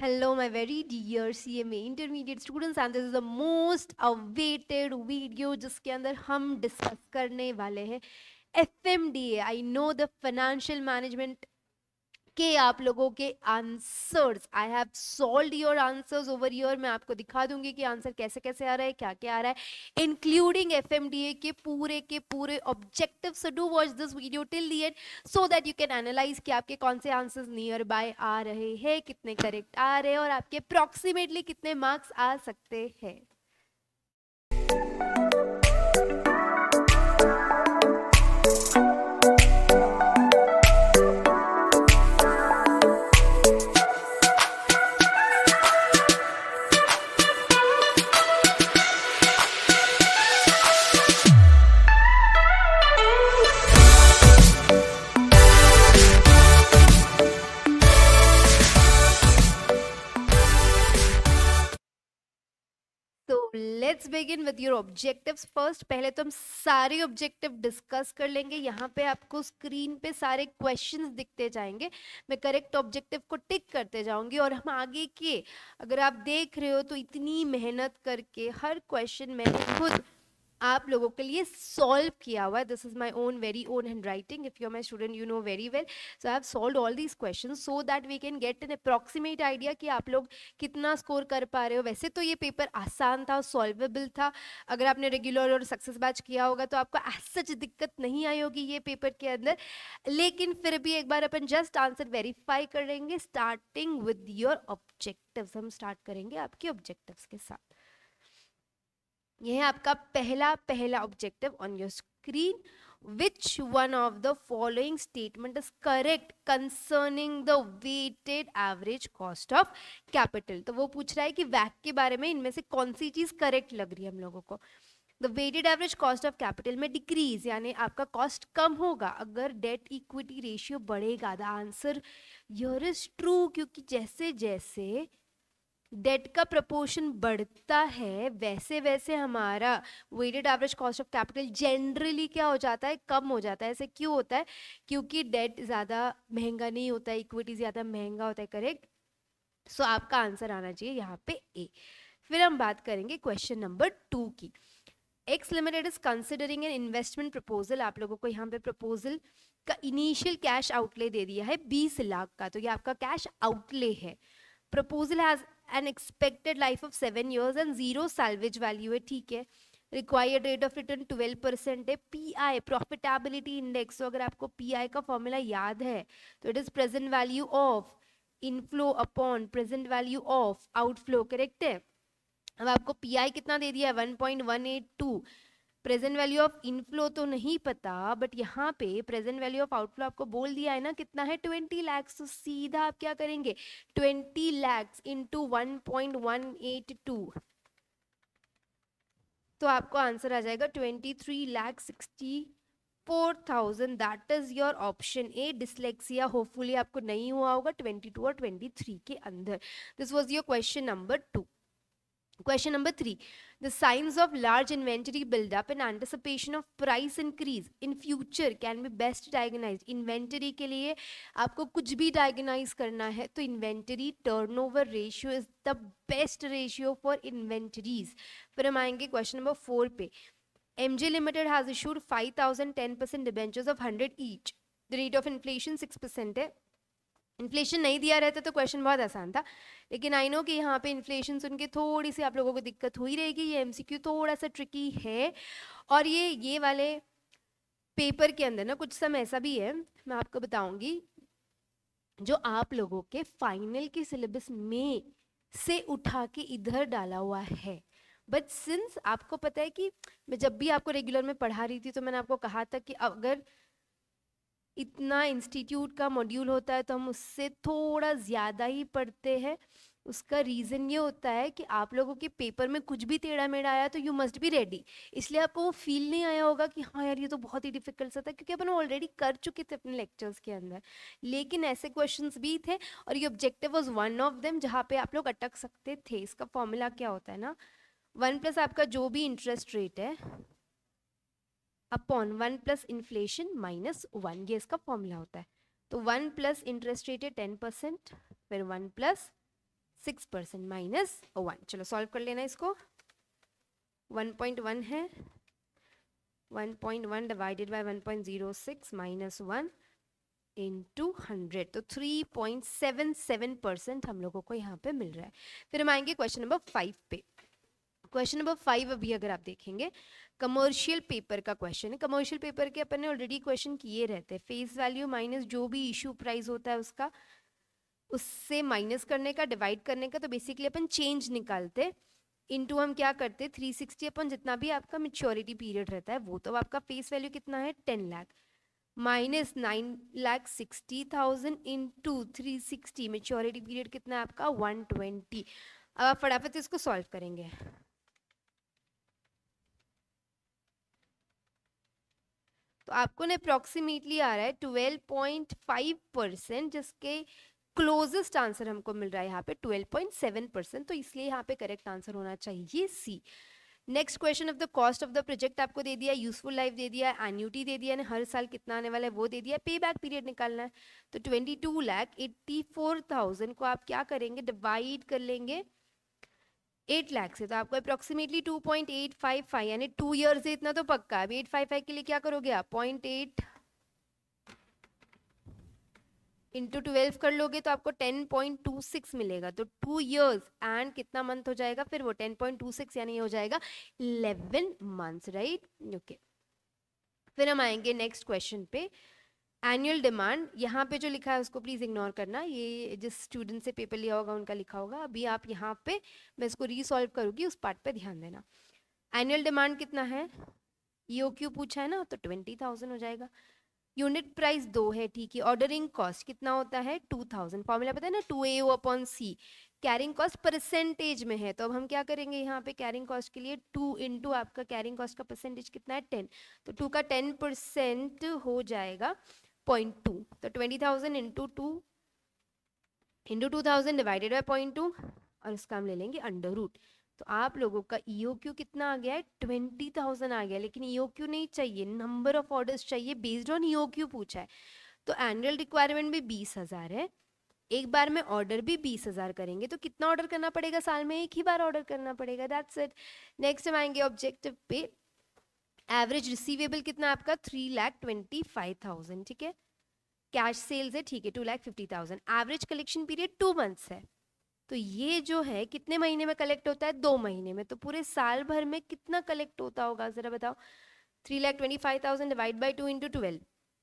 Hello, my very dear CMA intermediate students, and this is the most awaited video जिसके अंदर हम discuss करने वाले हैं F M D I know the financial management के आप लोगों के answers I have solve your answers over your मैं आपको दिखा दूंगी कि आंसर कैसे कैसे आ रहा है क्या क्या आ रहा है इंक्लूडिंग एफ के पूरे के पूरे objective so do watch this video till the end so that you can analyse कि आपके कौन से आंसर्स नियर बाय आ रहे हैं कितने करेक्ट आ रहे हैं और आपके अप्रॉक्सीमेटली कितने मार्क्स आ सकते हैं let's begin with your objectives first पहले तो हम सारे ऑब्जेक्टिव डिस्कस कर लेंगे यहाँ पे आपको स्क्रीन पे सारे क्वेश्चंस दिखते जाएंगे मैं करेक्ट ऑब्जेक्टिव को टिक करते जाऊंगी और हम आगे के अगर आप देख रहे हो तो इतनी मेहनत करके हर क्वेश्चन मैंने खुद आप लोगों के लिए सॉल्व किया हुआ है this is my own very own handwriting if you're my student you know very well so I have solve all these question so that we can get an approximate idea कि आप लोग कितना score कर पा रहे हो वैसे तो ये पेपर आसान था सॉल्वेबल था अगर आपने रेगुलर और सक्सेस बैच किया होगा तो आपको सच दिक्कत नहीं आई होगी ये पेपर के अंदर लेकिन फिर भी एक बार अपन जस्ट आंसर वेरीफाई करेंगे स्टार्टिंग विद योर ऑब्जेक्टिव हम स्टार्ट करेंगे आपके ऑब्जेक्टिव्स के साथ यह है आपका पहला पहला objective on your screen which one of the following statement is correct concerning the weighted average cost of capital तो वो पूछ रहा है कि वैक के बारे में इनमें से कौन सी चीज़ करेक्ट लग रही है हम लोगों को the weighted average cost of capital में डिक्रीज यानी आपका कॉस्ट कम होगा अगर डेट इक्विटी रेशियो बढ़ेगा the answer your is true क्योंकि जैसे जैसे डेट का प्रपोर्शन बढ़ता है वैसे वैसे हमारा weighted average cost of capital generally क्या हो जाता है कम हो जाता है ऐसे क्यों होता है क्योंकि डेट ज़्यादा महंगा नहीं होता है इक्विटी ज़्यादा महंगा होता है करेक्ट सो so, आपका आंसर आना चाहिए यहाँ पे ए फिर हम बात करेंगे क्वेश्चन नंबर टू की X limited is considering an investment proposal आप लोगों को यहाँ पे प्रपोजल का इनिशियल कैश आउटले दे दिया है बीस लाख का तो ये आपका कैश आउटले है proposal has an expected life of seven years and zero salvage value है ठीक है required rate of return twelve percent है पी आई प्रॉफिटेबिलिटी इंडेक्स अगर आपको पी आई का फॉर्मूला याद है तो it is present value of inflow upon present value of outflow correct है अब आपको पी आई कितना दे दिया है one point one eight two present value of inflow तो नहीं पता बट यहाँ पे प्रेजेंट वैल्यू ऑफ आउटफ्लो आपको बोल दिया है ना कितना है ट्वेंटी लैक्स तो सीधा आप क्या करेंगे twenty lakhs into one point one eight two तो आपको आंसर आ जाएगा twenty three lakhs sixty four thousand that is your option A dyslexia hopefully आपको नहीं हुआ होगा ट्वेंटी टू और ट्वेंटी थ्री के अंदर this was your question number two Question number three, the signs of large inventory buildup in anticipation of price increase in future can be best diagnosed. Inventory के लिए आपको कुछ भी diagnose करना है तो inventory turnover ratio is the best ratio for inventories. फिर हम आएंगे question number four पे. MJ Limited has issued 5,010% debentures of 100 each. The rate of inflation 6% है. इन्फ्लेशन नहीं दिया रहता तो क्वेश्चन बहुत आसान था लेकिन आई नो कि यहाँ पे इन्फ्लेशन सुन के थोड़ी सी आप लोगों को दिक्कत हुई रहेगी ये एमसीक्यू थोड़ा सा ट्रिकी है और ये ये वाले पेपर के अंदर ना कुछ समय ऐसा भी है मैं आपको बताऊंगी जो आप लोगों के फाइनल के सिलेबस में से उठा के इधर डाला हुआ है बट सिंस आपको पता है कि मैं जब भी आपको रेगुलर में पढ़ा रही थी तो मैंने आपको कहा था कि अगर इतना इंस्टीट्यूट का मॉड्यूल होता है तो हम उससे थोड़ा ज़्यादा ही पढ़ते हैं उसका रीज़न ये होता है कि आप लोगों के पेपर में कुछ भी टेढ़ा मेढ़ा आया तो यू मस्ट बी रेडी इसलिए आपको वो फील नहीं आया होगा कि हाँ यार ये तो बहुत ही डिफिकल्ट सा था क्योंकि अपन ऑलरेडी कर चुके थे अपने लेक्चर्स के अंदर लेकिन ऐसे क्वेश्चन भी थे और ये objective was one of them जहाँ पे आप लोग अटक सकते थे इसका फॉर्मूला क्या होता है ना वन प्लस आपका जो भी इंटरेस्ट रेट है upon one plus inflation minus one ये इसका फॉर्मूला होता है तो वन प्लस इंटरेस्ट रेट है टेन परसेंट फिर one plus six percent minus one चलो सॉल्व कर लेना इसको वन पॉइंट वन है one point one divided by one point zero six minus one in to hundred तो three point seven seven percent हम लोगों को यहाँ पे मिल रहा है फिर हम आएंगे क्वेश्चन नंबर फाइव पे क्वेश्चन नंबर फाइव अभी अगर आप देखेंगे कमर्शियल पेपर का क्वेश्चन है कमर्शियल पेपर के अपन ने ऑलरेडी क्वेश्चन किए रहते हैं फेस वैल्यू माइनस जो भी इशू प्राइस होता है उसका उससे माइनस करने का डिवाइड करने का तो बेसिकली अपन चेंज निकालते इनटू हम क्या करते थ्री सिक्सटी अपन जितना भी आपका मेच्योरिटी पीरियड रहता है वो तो आपका फेस वैल्यू कितना है ten lakh minus nine lakh sixty thousand into three sixty maturity period कितना है आपका वन ट्वेंटी अब आप फटाफट इसको सॉल्व करेंगे तो आपको ना अप्रॉक्सीमेटली आ रहा है ट्वेल्व पॉइंट फाइव परसेंट जिसके क्लोजेस्ट आंसर हमको मिल रहा है यहाँ पे ट्वेल्व पॉइंट सेवन परसेंट तो इसलिए यहाँ पे करेक्ट आंसर होना चाहिए C next question of the cost of the project आपको दे दिया यूजफुल लाइफ दे दिया एन्यूटी दे दिया हर साल कितना आने वाला है वो दे दिया पे बैक पीरियड निकालना है तो twenty two lakh eighty four thousand को आप क्या करेंगे डिवाइड कर लेंगे एट लाख से तो आपको approximately two point eight five five यानी टू ईयर से इतना तो पक्का अभी एट फाइव फाइव के लिए क्या करोगे आप पॉइंट एट इंटू ट्वेल्व कर लोगे तो आपको टेन पॉइंट टू सिक्स मिलेगा तो टू ईयर्स एंड कितना मंथ हो जाएगा फिर वो टेन पॉइंट टू सिक्स यानी हो जाएगा इलेवन मंथ्स राइट ओके फिर हम आएंगे नेक्स्ट क्वेश्चन पे एनुअल डिमांड यहाँ पे जो लिखा है उसको प्लीज़ इग्नोर करना ये जिस स्टूडेंट से पेपर लिया होगा उनका लिखा होगा अभी आप यहाँ पे मैं इसको रीसॉल्व करूँगी उस पार्ट पे ध्यान देना एनुअल डिमांड कितना है ई e क्यू पूछा है ना तो ट्वेंटी थाउजेंड हो जाएगा यूनिट प्राइस दो है ठीक है ऑर्डरिंग कॉस्ट कितना होता है टू थाउजेंड फॉर्मूला पता है ना two A O upon C carrying cost percentage में है तो अब हम क्या करेंगे यहाँ पे कैरिंग कॉस्ट के लिए टू इंटू आपका कैरिंग कॉस्ट का परसेंटेज कितना है टेन तो टू का टेन परसेंट हो जाएगा पॉइंट टू तो twenty thousand into two into two thousand divided by point two और इसका हम ले लेंगे अंडर रूट तो आप लोगों का ईओ e क्यू कितना आ गया है ट्वेंटी थाउजेंड आ गया लेकिन ईओ e क्यू नहीं चाहिए नंबर ऑफ ऑर्डर्स चाहिए बेस्ड ऑन ईओ क्यू पूछा है तो एनुअल रिक्वायरमेंट भी बीस हज़ार है एक बार में ऑर्डर भी बीस हज़ार करेंगे तो कितना ऑर्डर करना पड़ेगा साल में एक ही बार ऑर्डर करना पड़ेगा दैट्स इट नेक्स्ट हम आएंगे ऑब्जेक्टिव पे एवरेज रिसीवेबल कितना आपका three lakh twenty five thousand ठीक है कैश सेल्स है ठीक है two lakh fifty thousand average collection period two months है तो ये जो है कितने महीने में कलेक्ट होता है दो महीने में तो पूरे साल भर में कितना कलेक्ट होता होगा ज़रा बताओ three lakh twenty five thousand divide by two into twelve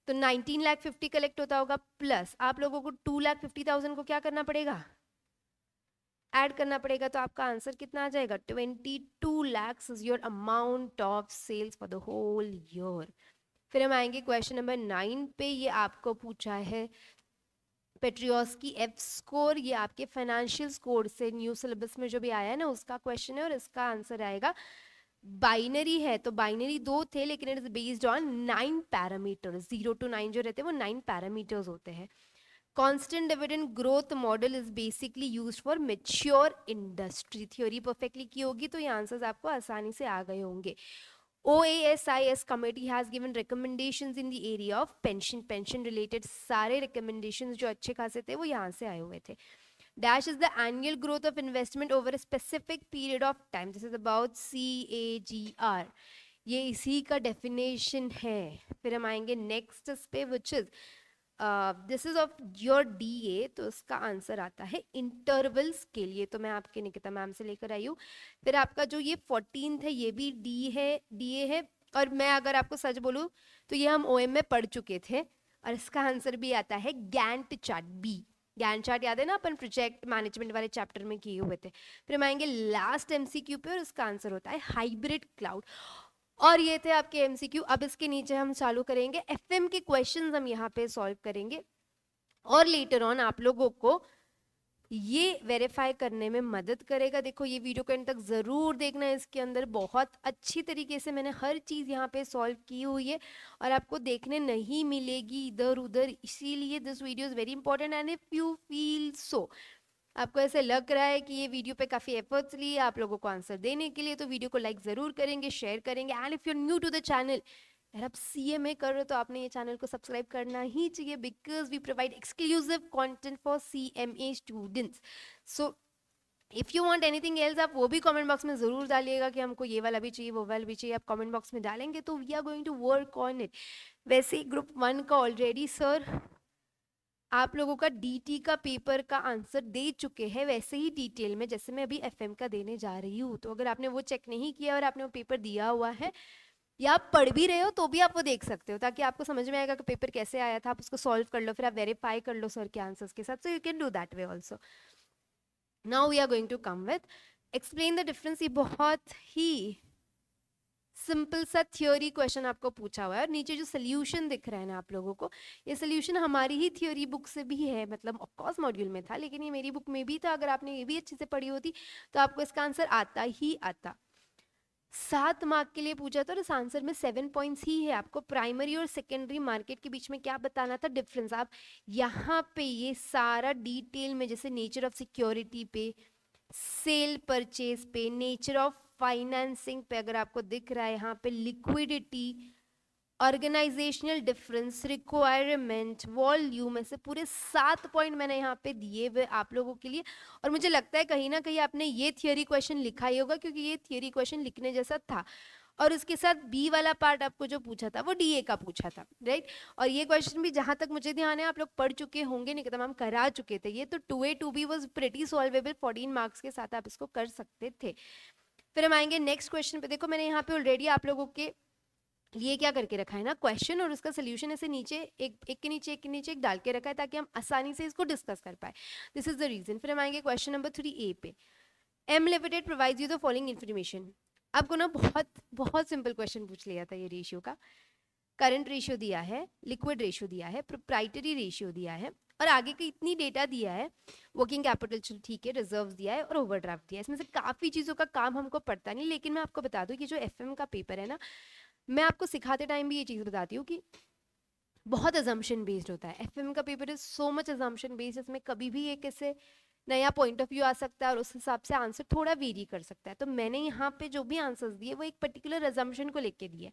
तो नाइनटीन लैख फिफ्टी कलेक्ट होता होगा प्लस आप लोगों को टू लैख फिफ्टी थाउजेंड को क्या करना पड़ेगा ऐड करना पड़ेगा तो आपका आंसर कितना आ जाएगा twenty two lakhs is your amount of sales for the whole year फिर हम आएंगे क्वेश्चन नंबर नाइन पे ये आपको पूछा है पेट्रियोस की एफ स्कोर ये आपके फाइनेंशियल स्कोर से न्यू सिलेबस में जो भी आया है ना उसका क्वेश्चन है और इसका आंसर आएगा बाइनरी है तो बाइनरी दो थे लेकिन it is based on nine parameters zero to nine जो रहते हैं वो नाइन पैरामीटर्स होते हैं constant dividend growth model is basically use for mature industry theory perfectly की होगी तो ये आंसर्स आपको आसानी से आ गए होंगे O A S I S committee has given recommendation in the area of pension pension related सारे रिकमेंडेशन जो अच्छे खासे थे वो यहाँ से आए हुए थे dash is the annual growth of investment over specific period of time this is about C A G R ये इसी का डेफिनेशन है फिर हम आएंगे नेक्स्ट पे which is this is of your D A तो इसका आंसर आता है इंटरवल्स के लिए तो मैं आपके निकिता मैम से लेकर आई हूँ फिर आपका जो ये फोर्टीन है ये भी डी है डी ए है और मैं अगर आपको सच बोलूँ तो ये हम ओ एम में पढ़ चुके थे और इसका आंसर भी आता है Gantt chart B Gantt chart याद है ना अपन प्रोजेक्ट मैनेजमेंट वाले चैप्टर में किए हुए थे फिर हम आएंगे लास्ट एम सी क्यू पे और उसका आंसर होता है हाइब्रिड क्लाउड और ये थे आपके एमसीक्यू अब इसके नीचे हम चालू करेंगे एफएम के क्वेश्चंस हम यहाँ पे सॉल्व करेंगे और लेटर ऑन आप लोगों को ये वेरीफाई करने में मदद करेगा देखो ये वीडियो को एंड तक ज़रूर देखना है इसके अंदर बहुत अच्छी तरीके से मैंने हर चीज़ यहाँ पे सॉल्व की हुई है और आपको देखने नहीं मिलेगी इधर उधर इसीलिए this video is very important and if you feel so आपको ऐसे लग रहा है कि ये वीडियो पे काफ़ी एफर्ट्स लिए आप लोगों को आंसर देने के लिए तो वीडियो को लाइक ज़रूर करेंगे शेयर करेंगे and if you new to the channel अगर आप सी एम ए कर रहे हो तो आपने ये चैनल को सब्सक्राइब करना ही चाहिए because we provide exclusive content for C M A students so if you want anything else आप वो भी कॉमेंट बॉक्स में ज़रूर डालिएगा कि हमको ये वाला भी चाहिए वो वाला भी चाहिए आप कॉमेंट बॉक्स में डालेंगे तो we are going to work on it वैसे ग्रुप वन का ऑलरेडी सर आप लोगों का डीटी का पेपर का आंसर दे चुके हैं वैसे ही डिटेल में जैसे मैं अभी एफएम का देने जा रही हूँ तो अगर आपने वो चेक नहीं किया और आपने वो पेपर दिया हुआ है या आप पढ़ भी रहे हो तो भी आप वो देख सकते हो ताकि आपको समझ में आएगा कि पेपर कैसे आया था आप उसको सॉल्व कर लो फिर आप वेरीफाई कर लो सर के आंसर्स के साथ so you can do that way also now we are going to come with explain the difference ये बहुत ही सिंपल सा थ्योरी क्वेश्चन आपको पूछा हुआ है और नीचे जो सोल्यूशन दिख रहा है ना आप लोगों को ये सोल्यूशन हमारी ही थ्योरी बुक से भी है मतलब ऑफकोर्स मॉड्यूल में था लेकिन ये मेरी बुक में भी था अगर आपने ये भी अच्छे से पढ़ी होती तो आपको इसका आंसर आता ही आता सात मार्क के लिए पूछा था तो और इस आंसर में सेवन पॉइंट्स ही है आपको प्राइमरी और सेकेंडरी मार्केट के बीच में क्या बताना था डिफरेंस आप यहाँ पे ये सारा डिटेल में जैसे नेचर ऑफ सिक्योरिटी पे सेल परचेज पे नेचर ऑफ फाइनेंसिंग पे अगर आपको दिख रहा है यहाँ पे liquidity organisational difference requirement volume ऐसे पूरे सात पॉइंट मैंने यहाँ पे दिए हुए आप लोगों के लिए और मुझे लगता है कहीं ना कहीं आपने ये थियोरी क्वेश्चन लिखा ही होगा क्योंकि ये थियोरी क्वेश्चन लिखने जैसा था और उसके साथ बी वाला पार्ट आपको जो पूछा था वो डीए का पूछा था राइट और ये क्वेश्चन भी जहाँ तक मुझे ध्यान है आप लोग पढ़ चुके होंगे नहीं तो तमाम करा चुके थे ये तो two A two B was pretty solvable fourteen marks के साथ आप इसको कर सकते थे फिर हम आएंगे नेक्स्ट क्वेश्चन पे देखो मैंने यहाँ पे ऑलरेडी आप लोगों के लिए क्या करके रखा है ना क्वेश्चन और उसका सोल्यूशन ऐसे नीचे एक एक के नीचे एक के नीचे एक डाल के रखा है ताकि हम आसानी से इसको डिस्कस कर पाए दिस इज द रीजन फिर हम आएंगे क्वेश्चन नंबर थ्री ए पे M Limited provide you the following information आपको ना बहुत बहुत सिंपल क्वेश्चन पूछ लिया था ये रेशियो का करंट रेशियो दिया है लिक्विड रेशियो दिया है प्रोप्राइटरी रेशियो दिया है और आगे की इतनी डेटा दिया है वर्किंग कैपिटल ठीक है रिजर्व दिया है और ओवरड्राफ्ट दिया है इसमें से काफ़ी चीज़ों का काम हमको पड़ता नहीं लेकिन मैं आपको बता दूँ कि जो एफ का पेपर है ना मैं आपको सिखाते टाइम भी ये चीज़ बताती हूँ कि बहुत एजम्पन बेस्ड होता है एफ का paper is so much assumption based इसमें कभी भी एक ऐसे नया पॉइंट ऑफ व्यू आ सकता है और उस हिसाब से आंसर थोड़ा वेरी कर सकता है तो मैंने यहाँ पे जो भी आंसर्स दिए वो एक पर्टिकुलर एजम्पन को लेके दिए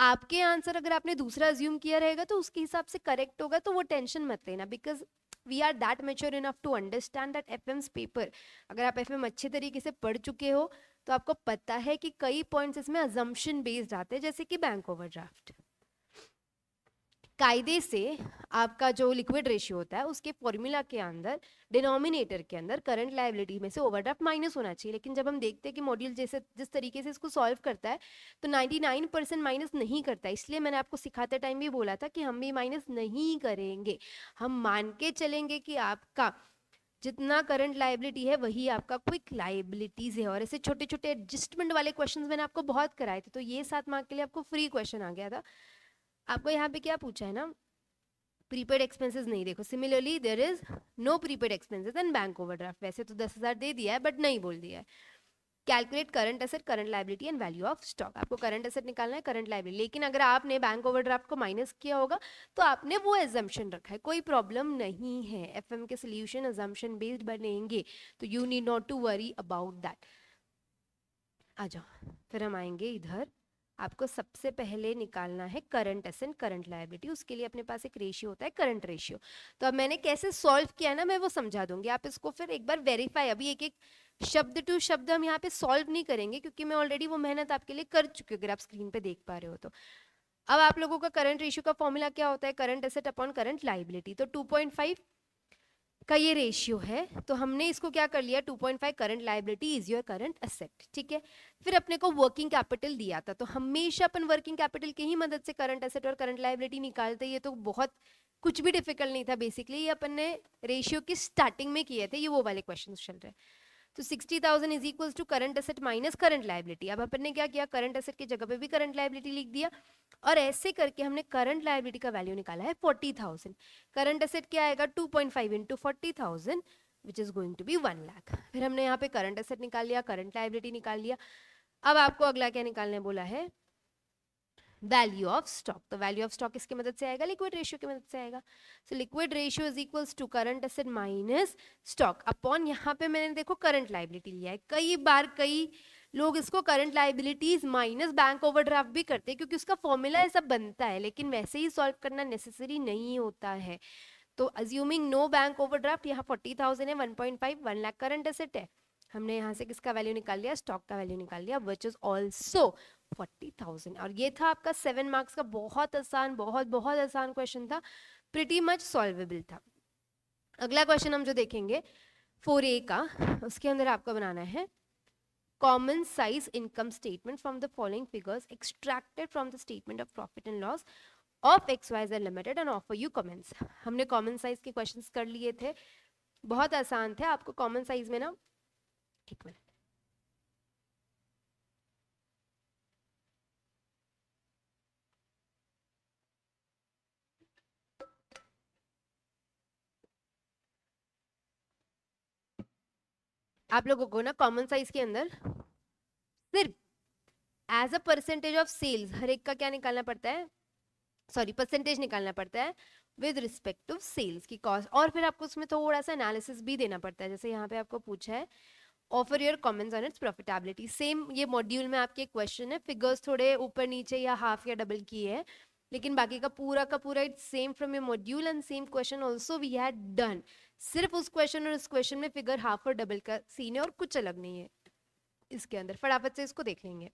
आपके आंसर अगर आपने दूसरा अज्यूम किया रहेगा तो उसके हिसाब से करेक्ट होगा तो वो टेंशन मत लेना because we are that mature enough to understand that F paper अगर आप एफ अच्छे तरीके से पढ़ चुके हो तो आपको पता है कि कई पॉइंट्स इसमें अजम्पन बेस्ड आते हैं जैसे कि बैंक ओवरड्राफ्ट कायदे से आपका जो लिक्विड रेशियो होता है उसके फॉर्मूला के अंदर डिनोमिनेटर के अंदर करंट लाइबिलिटी में से ओवरड्राफ्ट माइनस होना चाहिए लेकिन जब हम देखते हैं कि मॉड्यूल जैसे जिस तरीके से इसको सॉल्व करता है तो 99 परसेंट माइनस नहीं करता इसलिए मैंने आपको सिखाते टाइम भी बोला था कि हम भी माइनस नहीं करेंगे हम मान के चलेंगे कि आपका जितना करंट लाइबिलिटी है वही आपका क्विक लाइबिलिटीज़ है और ऐसे छोटे छोटे एडजस्टमेंट वाले क्वेश्चन मैंने आपको बहुत कराए थे तो ये सात मार्क के लिए आपको फ्री क्वेश्चन आ गया था आपको यहाँ पे क्या पूछा है ना प्रीपेड एक्सपेंसेस नहीं देखो similarly there is no prepaid expenses and bank overdraft वैसे तो दस हज़ार दे दिया है बट नहीं बोल दिया है calculate current asset current liability and value of stock आपको करंट असेट निकालना है करंट लाइबिलिटी लेकिन अगर आपने बैंक ओवरड्राफ्ट को माइनस किया होगा तो आपने वो एजम्पन रखा है कोई प्रॉब्लम नहीं है एफ के सोल्यूशन एजम्पन बेस्ड बनेंगे तो you need not to worry about that आ जाओ फिर हम आएंगे इधर आपको सबसे पहले निकालना है करंट एसेंट करंट लाइबिलिटी उसके लिए अपने पास एक रेशियो होता है करंट रेशियो तो अब मैंने कैसे सॉल्व किया ना मैं वो समझा दूंगी आप इसको फिर एक बार वेरीफाई अभी एक एक शब्द टू शब्द हम यहाँ पे सॉल्व नहीं करेंगे क्योंकि मैं ऑलरेडी वो मेहनत आपके लिए कर चुकी हूँ अगर आप स्क्रीन पर देख पा रहे हो तो अब आप लोगों का करंट रेशियो का फॉर्मूला क्या होता है current asset upon current liability तो टू पॉइंट फाइव का ये रेशियो है तो हमने इसको क्या कर लिया 2.5 current liability is your current asset ठीक है फिर अपने को वर्किंग कैपिटल दिया था तो हमेशा अपन वर्किंग कैपिटल की ही मदद से करंट असेट और करंट लाइबिलिटी निकालते ये तो बहुत कुछ भी डिफिकल्ट नहीं था बेसिकली ये अपन ने रेशियो की स्टार्टिंग में किए थे ये वो वाले क्वेश्चन चल रहे हैं तो sixty thousand is equal to current asset minus current liability अब अपन ने क्या किया करंट एसेट की जगह पे भी करंट लाइबिलिटी लिख दिया और ऐसे करके हमने करंट लाइबिलिटी का वैल्यू निकाला है फोर्टी थाउजेंड करंट एसेट क्या आएगा two point five into forty thousand which is going to be one lakh फिर हमने यहाँ पे करंट एसेट निकाल लिया करंट लाइबिलिटी निकाल लिया अब आपको अगला क्या निकालने बोला है वैल्यू ऑफ स्टॉक तो वैल्यू ऑफ स्टॉक इसकी मदद से आएगा लिक्विड रेशियो की मदद से आएगा so liquid ratio is equals to current asset minus stock upon यहाँ पे मैंने देखो करंट लाइबिलिटी लिया है कई बार कई लोग इसको current liabilities minus bank overdraft भी करते हैं क्योंकि उसका फॉर्मूला ऐसा बनता है लेकिन वैसे ही सॉल्व करना नेसेसरी नहीं होता है तो अज्यूमिंग नो बैंक ओवरड्राफ्ट यहाँ फोर्टी थाउजेंड है one point five one lakh current asset है हमने यहाँ से किसका वैल्यू निकाल लिया स्टॉक का वैल्यू निकाल लिया which is also forty thousand और ये था आपका सेवन मार्क्स का बहुत आसान बहुत बहुत आसान क्वेश्चन था प्रिटी मच सॉल्वेबल था अगला क्वेश्चन हम जो देखेंगे फोर ए का उसके अंदर आपको बनाना है common size income statement from the following figures extracted from the statement of profit and loss of X Y and Limited and offer you comments हमने कॉमन साइज के क्वेश्चन कर लिए थे बहुत आसान थे आपको कॉमन साइज में ना एक मिनट आप लोगों को ना कॉमन साइज के अंदर सिर्फ as a percentage of sales हर एक का क्या निकालना पड़ता है सॉरी परसेंटेज निकालना पड़ता है विद रिस्पेक्ट टू सेल्स की कॉस्ट और फिर आपको उसमें थोड़ा सा एनालिसिस भी देना पड़ता है जैसे यहाँ पे आपको पूछा है offer your comments on its profitability same ये मॉड्यूल में आपके क्वेश्चन है फिगर्स थोड़े ऊपर नीचे या हाफ या डबल की है लेकिन बाकी का पूरा का पूरा it's same from your module and same question also we had done सिर्फ उस क्वेश्चन और इस क्वेश्चन में फिगर हाफ और डबल का सीन है और कुछ अलग नहीं है इसके अंदर फटाफट से इसको देख लेंगे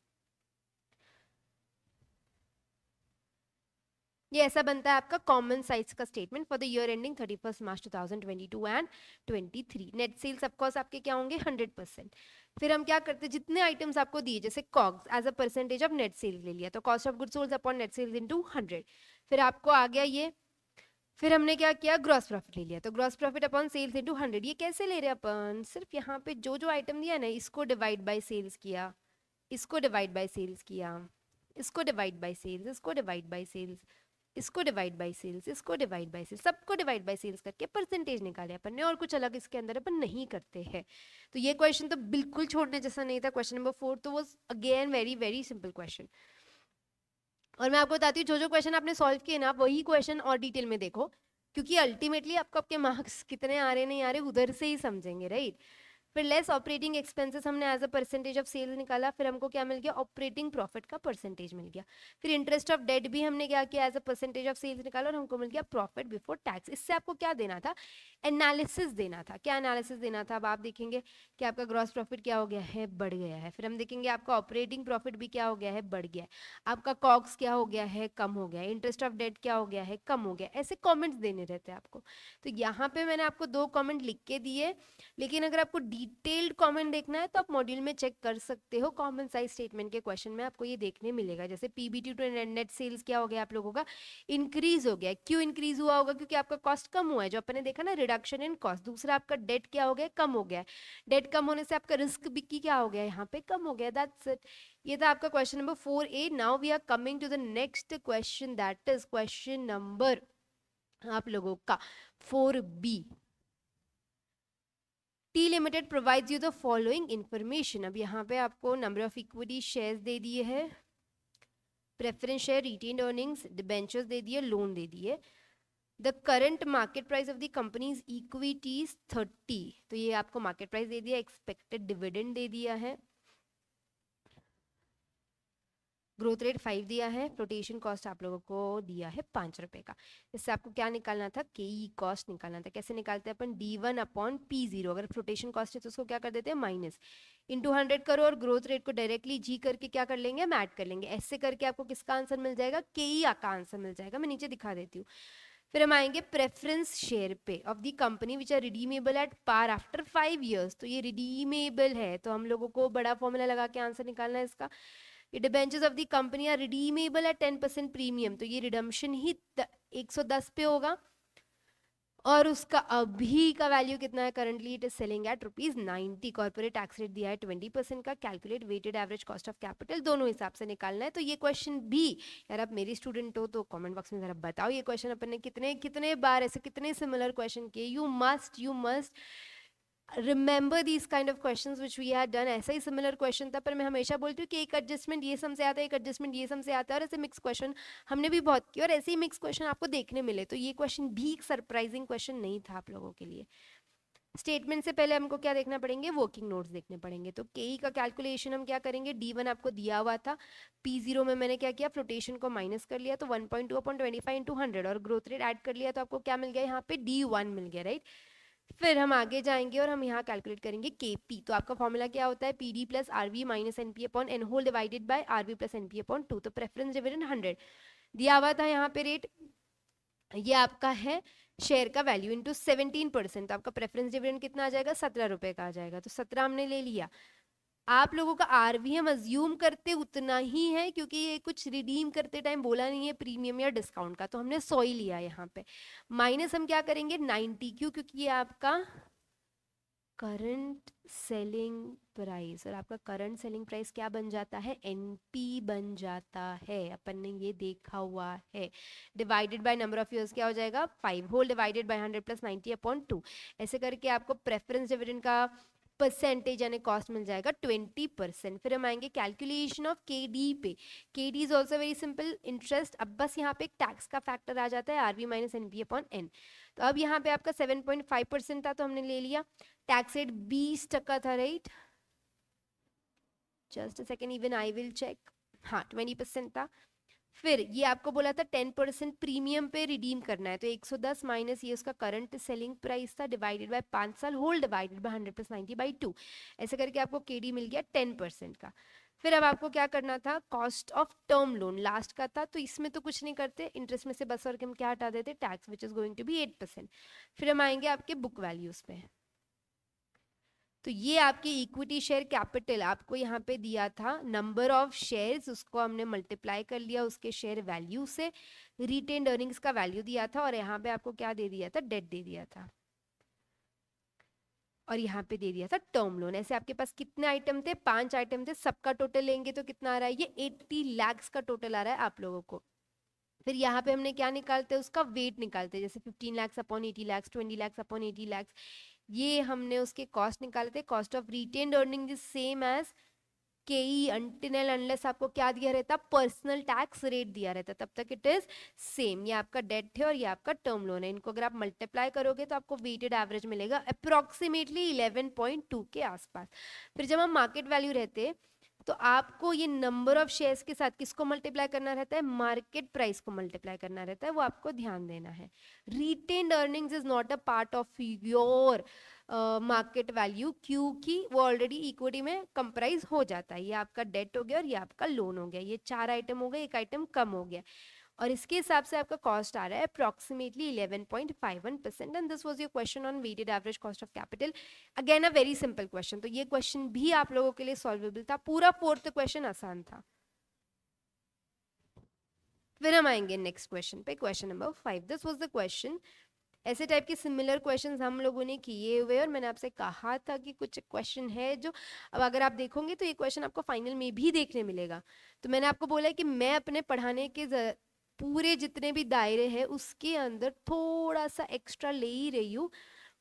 ये ऐसा बनता है आपका कॉमन साइज का statement for the year ending thirty first March two thousand twenty two and twenty three net sales of course आपके क्या होंगे हंड्रेड परसेंट फिर हम क्या करते हैं जितने आइटम्स आपको दिए जैसे COGS as a percentage of net sales ले लिया तो cost of goods sold upon net sales in to hundred फिर आपको आ गया ये फिर हमने क्या किया ग्रॉस प्रॉफिट ले लिया तो gross profit upon sales into hundred ये कैसे ले रहे अपन सिर्फ यहाँ पे जो जो आइटम दिया ना इसको डिवाइड बाय सेल्स किया इसको डिवाइड बाय सेल्स किया इसको डिवाइड बाय सेल्स इसको डिवाइड बाय सेल्स इसको डिवाइड बाय सेल्स इसको डिवाइड बाय सेल्स सबको डिवाइड बाय सेल्स करके परसेंटेज निकाले अपन ने और कुछ अलग इसके अंदर अपन नहीं करते हैं तो ये क्वेश्चन तो बिल्कुल छोड़ने जैसा नहीं था क्वेश्चन नंबर फोर तो वो again very very simple question और मैं आपको बताती हूँ जो जो क्वेश्चन आपने सॉल्व किए ना आप वही क्वेश्चन और डिटेल में देखो क्योंकि अल्टीमेटली आपको आपके मार्क्स कितने आ रहे नहीं आ रहे उधर से ही समझेंगे राइट फिर लेस ऑपरेटिंग एक्सपेंसेस हमने as a percentage of sales निकाला फिर हमको क्या मिल गया ऑपरेटिंग प्रॉफिट का परसेंटेज मिल गया फिर इंटरेस्ट ऑफ डेट भी हमने क्या किया as a percentage of sales निकाला और हमको मिल गया प्रॉफिट बिफोर टैक्स इससे आपको क्या देना था एनालिसिस देना था क्या एनालिसिस देना था अब आप देखेंगे कि आपका ग्रॉस प्रॉफिट क्या हो गया है बढ़ गया है फिर हम देखेंगे आपका ऑपरेटिंग प्रॉफिट भी क्या हो गया है बढ़ गया है आपका कॉक्स क्या हो गया है कम हो गया है इंटरेस्ट ऑफ डेट क्या हो गया है कम हो गया ऐसे कॉमेंट्स देने रहते हैं आपको तो यहाँ पे मैंने आपको दो कॉमेंट लिख के दिए लेकिन अगर आपको डी डिटेल्ड कमेंट देखना है तो आप मॉड्यूल में चेक कर सकते हो कॉमन साइज स्टेटमेंट के क्वेश्चन में आपको ये देखने मिलेगा जैसे पीबीटी टू नेट सेल्स क्या हो गया आप लोगों का इंक्रीज हो गया क्यों इंक्रीज हुआ होगा क्योंकि आपका कॉस्ट कम हुआ है जो आपने देखा ना रिडक्शन इन कॉस्ट दूसरा आपका डेट क्या हो गया कम हो गया डेट कम होने से आपका रिस्क बिक्की क्या हो गया यहाँ पे कम हो गया दैट्स इट ये था आपका question number four A now we are coming to the next question that is question number आप लोगों का four B T Limited provide you the following information अब यहाँ पे आपको नंबर ऑफ इक्विटी शेयर्स दे दिए है preference share retained earnings debentures दे दिए लोन दे दिए the current market price of the company's equities thirty तो ये आपको मार्केट प्राइस दे दिया एक्सपेक्टेड डिविडेंड दे दिया है ग्रोथ रेट फाइव दिया है प्रोटेशन कॉस्ट आप लोगों को दिया है पाँच रुपये का इससे आपको क्या निकालना था के ई कॉस्ट निकालना था कैसे निकालते हैं अपन D one upon P zero अगर प्रोटेशन कॉस्ट है तो उसको क्या कर देते हैं माइनस इंटू हंड्रेड करो और ग्रोथ रेट को डायरेक्टली जी करके क्या कर लेंगे हम ऐड कर लेंगे ऐसे करके आपको किसका आंसर मिल जाएगा के ई e का आंसर मिल जाएगा मैं नीचे दिखा देती हूँ फिर हम आएंगे प्रेफरेंस शेयर पे of the company which are redeemable at par after five years तो ये रिडीमेबल है तो हम लोगों को बड़ा फॉर्मूला लगा के आंसर निकालना है इसका ये debentures of the company are redeemable at ten percent premium तो ये रिडम्शन ही एक सौ दस पे होगा और उसका अभी का वैल्यू कितना है currently it is selling at rupees ninety corporate tax rate दिया है ट्वेंटी परसेंट का calculate weighted average cost of capital दोनों हिसाब से निकालना है तो ये क्वेश्चन भी यार आप मेरी स्टूडेंट हो तो कमेंट बॉक्स में जरा बताओ ये क्वेश्चन अपन ने कितने कितने बार ऐसे कितने सिमिलर क्वेश्चन किए you must you must remember these kind of question which we had done ऐसा ही सिमिलर क्वेश्चन था पर मैं हमेशा बोलती हूँ कि एक एडजस्टमेंट ये समझे आता है एक एडजस्टमेंट ये समझे आता है और ऐसे मिक्स क्वेश्चन हमने भी बहुत किए और ऐसे ही मिक्स क्वेश्चन आपको देखने मिले तो ये क्वेश्चन भी एक सरप्राइजिंग क्वेश्चन नहीं था आप लोगों के लिए स्टेटमेंट से पहले हमको क्या देखना पड़ेंगे वर्किंग नोट्स देखने पड़ेंगे तो के e का कैलकुलेशन हम क्या करेंगे डी वन आपको दिया हुआ था पी जीरो में मैंने क्या किया फ्लोटेशन को माइनस कर लिया तो one point two upon twenty five into hundred और ग्रोथ रेट ऐड कर लिया तो आपको क्या मिल गया यहाँ पे डी वन मिल गया राइट right? फिर हम आगे जाएंगे और हम यहाँ कैलकुलेट करेंगे के पी तो आपका फॉर्मूला क्या होता है P D plus R V minus N P upon N whole divided by R V plus N P upon two तो प्रेफरेंस डिविडेंड हंड्रेड दिया हुआ था यहाँ पे रेट ये आपका है शेयर का वैल्यू इंटू सेवनटीन परसेंट तो आपका प्रेफरेंस डिविडेंड कितना आ जाएगा सत्रह रुपये का आ जाएगा तो सत्रह हमने ले लिया आप लोगों का आर वी हम अज्यूम करते उतना ही है क्योंकि ये कुछ रिडीम करते टाइम बोला नहीं है प्रीमियम या डिस्काउंट का तो हमने सौ ही लिया यहाँ पे माइनस हम क्या करेंगे नाइन्टी क्यों क्योंकि ये आपका करंट सेलिंग प्राइस और आपका करंट सेलिंग प्राइस क्या बन जाता है एनपी बन जाता है अपन ने ये देखा हुआ है divided by number of years क्या हो जाएगा five whole divided by hundred plus ninety upon two ऐसे करके आपको प्रेफरेंस डिविडेंड का परसेंटेज यानी कॉस्ट मिल जाएगा ट्वेंटी परसेंट फिर हम आएंगे कैलकुलेशन ऑफ के डी पे K D is also very simple interest अब बस यहाँ पे एक टैक्स का फैक्टर आ जाता है R B minus N B upon N तो अब यहाँ पे आपका सेवन पॉइंट फाइव परसेंट था तो हमने ले लिया टैक्स रेट बीस टका था right just a second even I will check हाँ ट्वेंटी परसेंट था फिर ये आपको बोला था टेन परसेंट प्रीमियम पे रिडीम करना है तो एक सौ दस माइनस ये उसका करंट सेलिंग प्राइस था डिवाइडेड बाय पांच साल whole divided by hundred plus ninety by two ऐसे करके आपको केडी मिल गया टेन परसेंट का फिर अब आपको क्या करना था cost of term loan last का था तो इसमें तो कुछ नहीं करते इंटरेस्ट में से बस और हम क्या हटा देते tax which is going to be eight percent फिर हम आएंगे आपके बुक वैल्यूज पे तो ये आपकी इक्विटी शेयर कैपिटल आपको यहाँ पे दिया था नंबर ऑफ शेयर्स उसको हमने मल्टीप्लाई कर लिया उसके शेयर वैल्यू से रिटेन अर्निंग्स का वैल्यू दिया था और यहाँ पे आपको क्या दे दिया था डेट दे दिया था और यहाँ पे दे दिया था टर्म लोन ऐसे आपके पास कितने आइटम थे पांच आइटम थे सबका टोटल लेंगे तो कितना आ रहा है ये एट्टी लैक्स का टोटल आ रहा है आप लोगों को फिर यहाँ पे हमने क्या निकालते हैं उसका वेट निकालते हैं जैसे 15 लाख अपॉन 80 लाख 20 लाख अपॉन 80 लाख ये हमने उसके कॉस्ट निकाले थे cost of retained earning is same as K E अंटिनल unless आपको क्या दिया रहता पर्सनल टैक्स रेट दिया रहता तब तक इट इज सेम ये आपका डेट है और ये आपका टर्म लोन है इनको अगर आप मल्टीप्लाई करोगे तो आपको वेटेड एवरेज मिलेगा अप्रोक्सीमेटली 11.2 के आसपास फिर जब हम मार्केट वैल्यू रहते तो आपको ये नंबर ऑफ शेयर्स के साथ किसको मल्टीप्लाई करना रहता है मार्केट प्राइस को मल्टीप्लाई करना रहता है वो आपको ध्यान देना है retained earnings is not a part of your market value क्योंकि वो ऑलरेडी इक्विटी में कंप्राइज हो जाता है ये आपका डेट हो गया और ये आपका लोन हो गया ये चार आइटम हो गया एक आइटम कम हो गया और इसके हिसाब से आपका कॉस्ट आ रहा है approximately eleven point five one percent and this was your question on weighted average cost of capital again a very simple question तो ये क्वेश्चन भी आप लोगों के लिए सॉल्वेबल था पूरा फोर्थ क्वेश्चन आसान था फिर हम आएंगे नेक्स्ट क्वेश्चन पे question number five this was the question ऐसे टाइप के सिमिलर क्वेश्चन हम लोगों ने किए हुए और मैंने आपसे कहा था कि कुछ क्वेश्चन है जो अब अगर आप देखोगे तो ये क्वेश्चन आपको फाइनल में भी देखने मिलेगा तो मैंने आपको बोला कि मैं अपने पढ़ाने के पूरे जितने भी दायरे हैं उसके अंदर थोड़ा सा एक्स्ट्रा ले ही रही हूँ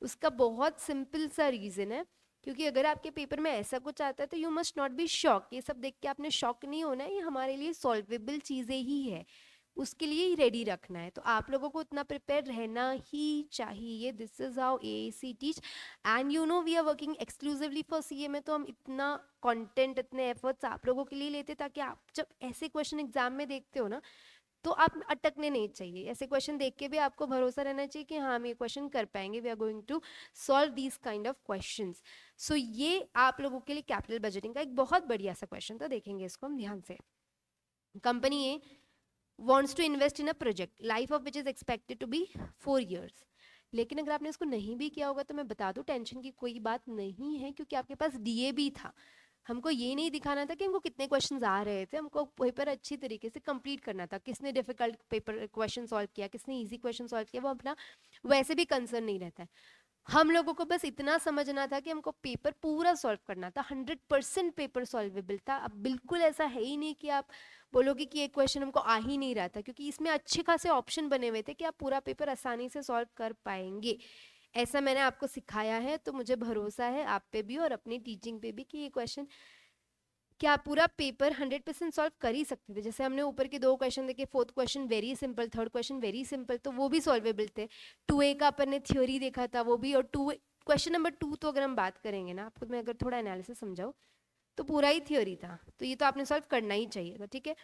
उसका बहुत सिंपल सा रीज़न है क्योंकि अगर आपके पेपर में ऐसा कुछ आता है तो you must not be shock ये सब देख के आपने शॉक नहीं होना है ये हमारे लिए सॉल्वेबल चीज़ें ही है उसके लिए ही रेडी रखना है तो आप लोगों को उतना प्रिपेयर रहना ही चाहिए this is how A C teach and you know we are working exclusively for C A में तो हम इतना कंटेंट इतने एफर्ट्स आप लोगों के लिए लेते ताकि आप जब ऐसे क्वेश्चन एग्जाम में देखते हो ना तो आप अटकने नहीं चाहिए ऐसे क्वेश्चन देख के भी आपको भरोसा रहना चाहिए कि हाँ हम ये क्वेश्चन कर पाएंगे we are going to solve these kind of question so ये आप लोगों के लिए कैपिटल बजटिंग का एक बहुत बढ़िया सा क्वेश्चन था देखेंगे इसको हम ध्यान से company A wants to invest in a project life of which is expected to be four years लेकिन अगर आपने इसको नहीं भी किया होगा तो मैं बता दूं टेंशन की कोई बात नहीं है क्योंकि आपके पास डीए भी था हमको ये नहीं दिखाना था कि हमको कितने क्वेश्चन आ रहे थे हमको पेपर अच्छी तरीके से कंप्लीट करना था किसने डिफिकल्ट पेपर क्वेश्चन सॉल्व किया किसने ईजी क्वेश्चन सॉल्व किया वो अपना वैसे भी कंसर्न नहीं रहता है हम लोगों को बस इतना समझना था कि हमको पेपर पूरा सॉल्व करना था हंड्रेड परसेंट पेपर सॉल्वेबल था अब बिल्कुल ऐसा है ही नहीं कि आप बोलोगे कि ये क्वेश्चन हमको आ ही नहीं रहा था क्योंकि इसमें अच्छे खासे ऑप्शन बने हुए थे कि आप पूरा पेपर आसानी से सॉल्व कर पाएंगे ऐसा मैंने आपको सिखाया है तो मुझे भरोसा है आप पे भी और अपनी टीचिंग पे भी कि ये क्वेश्चन क्या पूरा पेपर हंड्रेड परसेंट सॉल्व कर ही सकते थे जैसे हमने ऊपर के दो क्वेश्चन देखे fourth question very simple third question very simple तो वो भी सॉल्वेबल थे टू ए का अपन ने थ्योरी देखा था वो भी और टू क्वेश्चन नंबर टू तो अगर हम बात करेंगे ना आपको मैं अगर थोड़ा एनालिसिस समझाऊँ तो पूरा ही थ्योरी था तो ये तो आपने सॉल्व करना ही चाहिए था ठीक है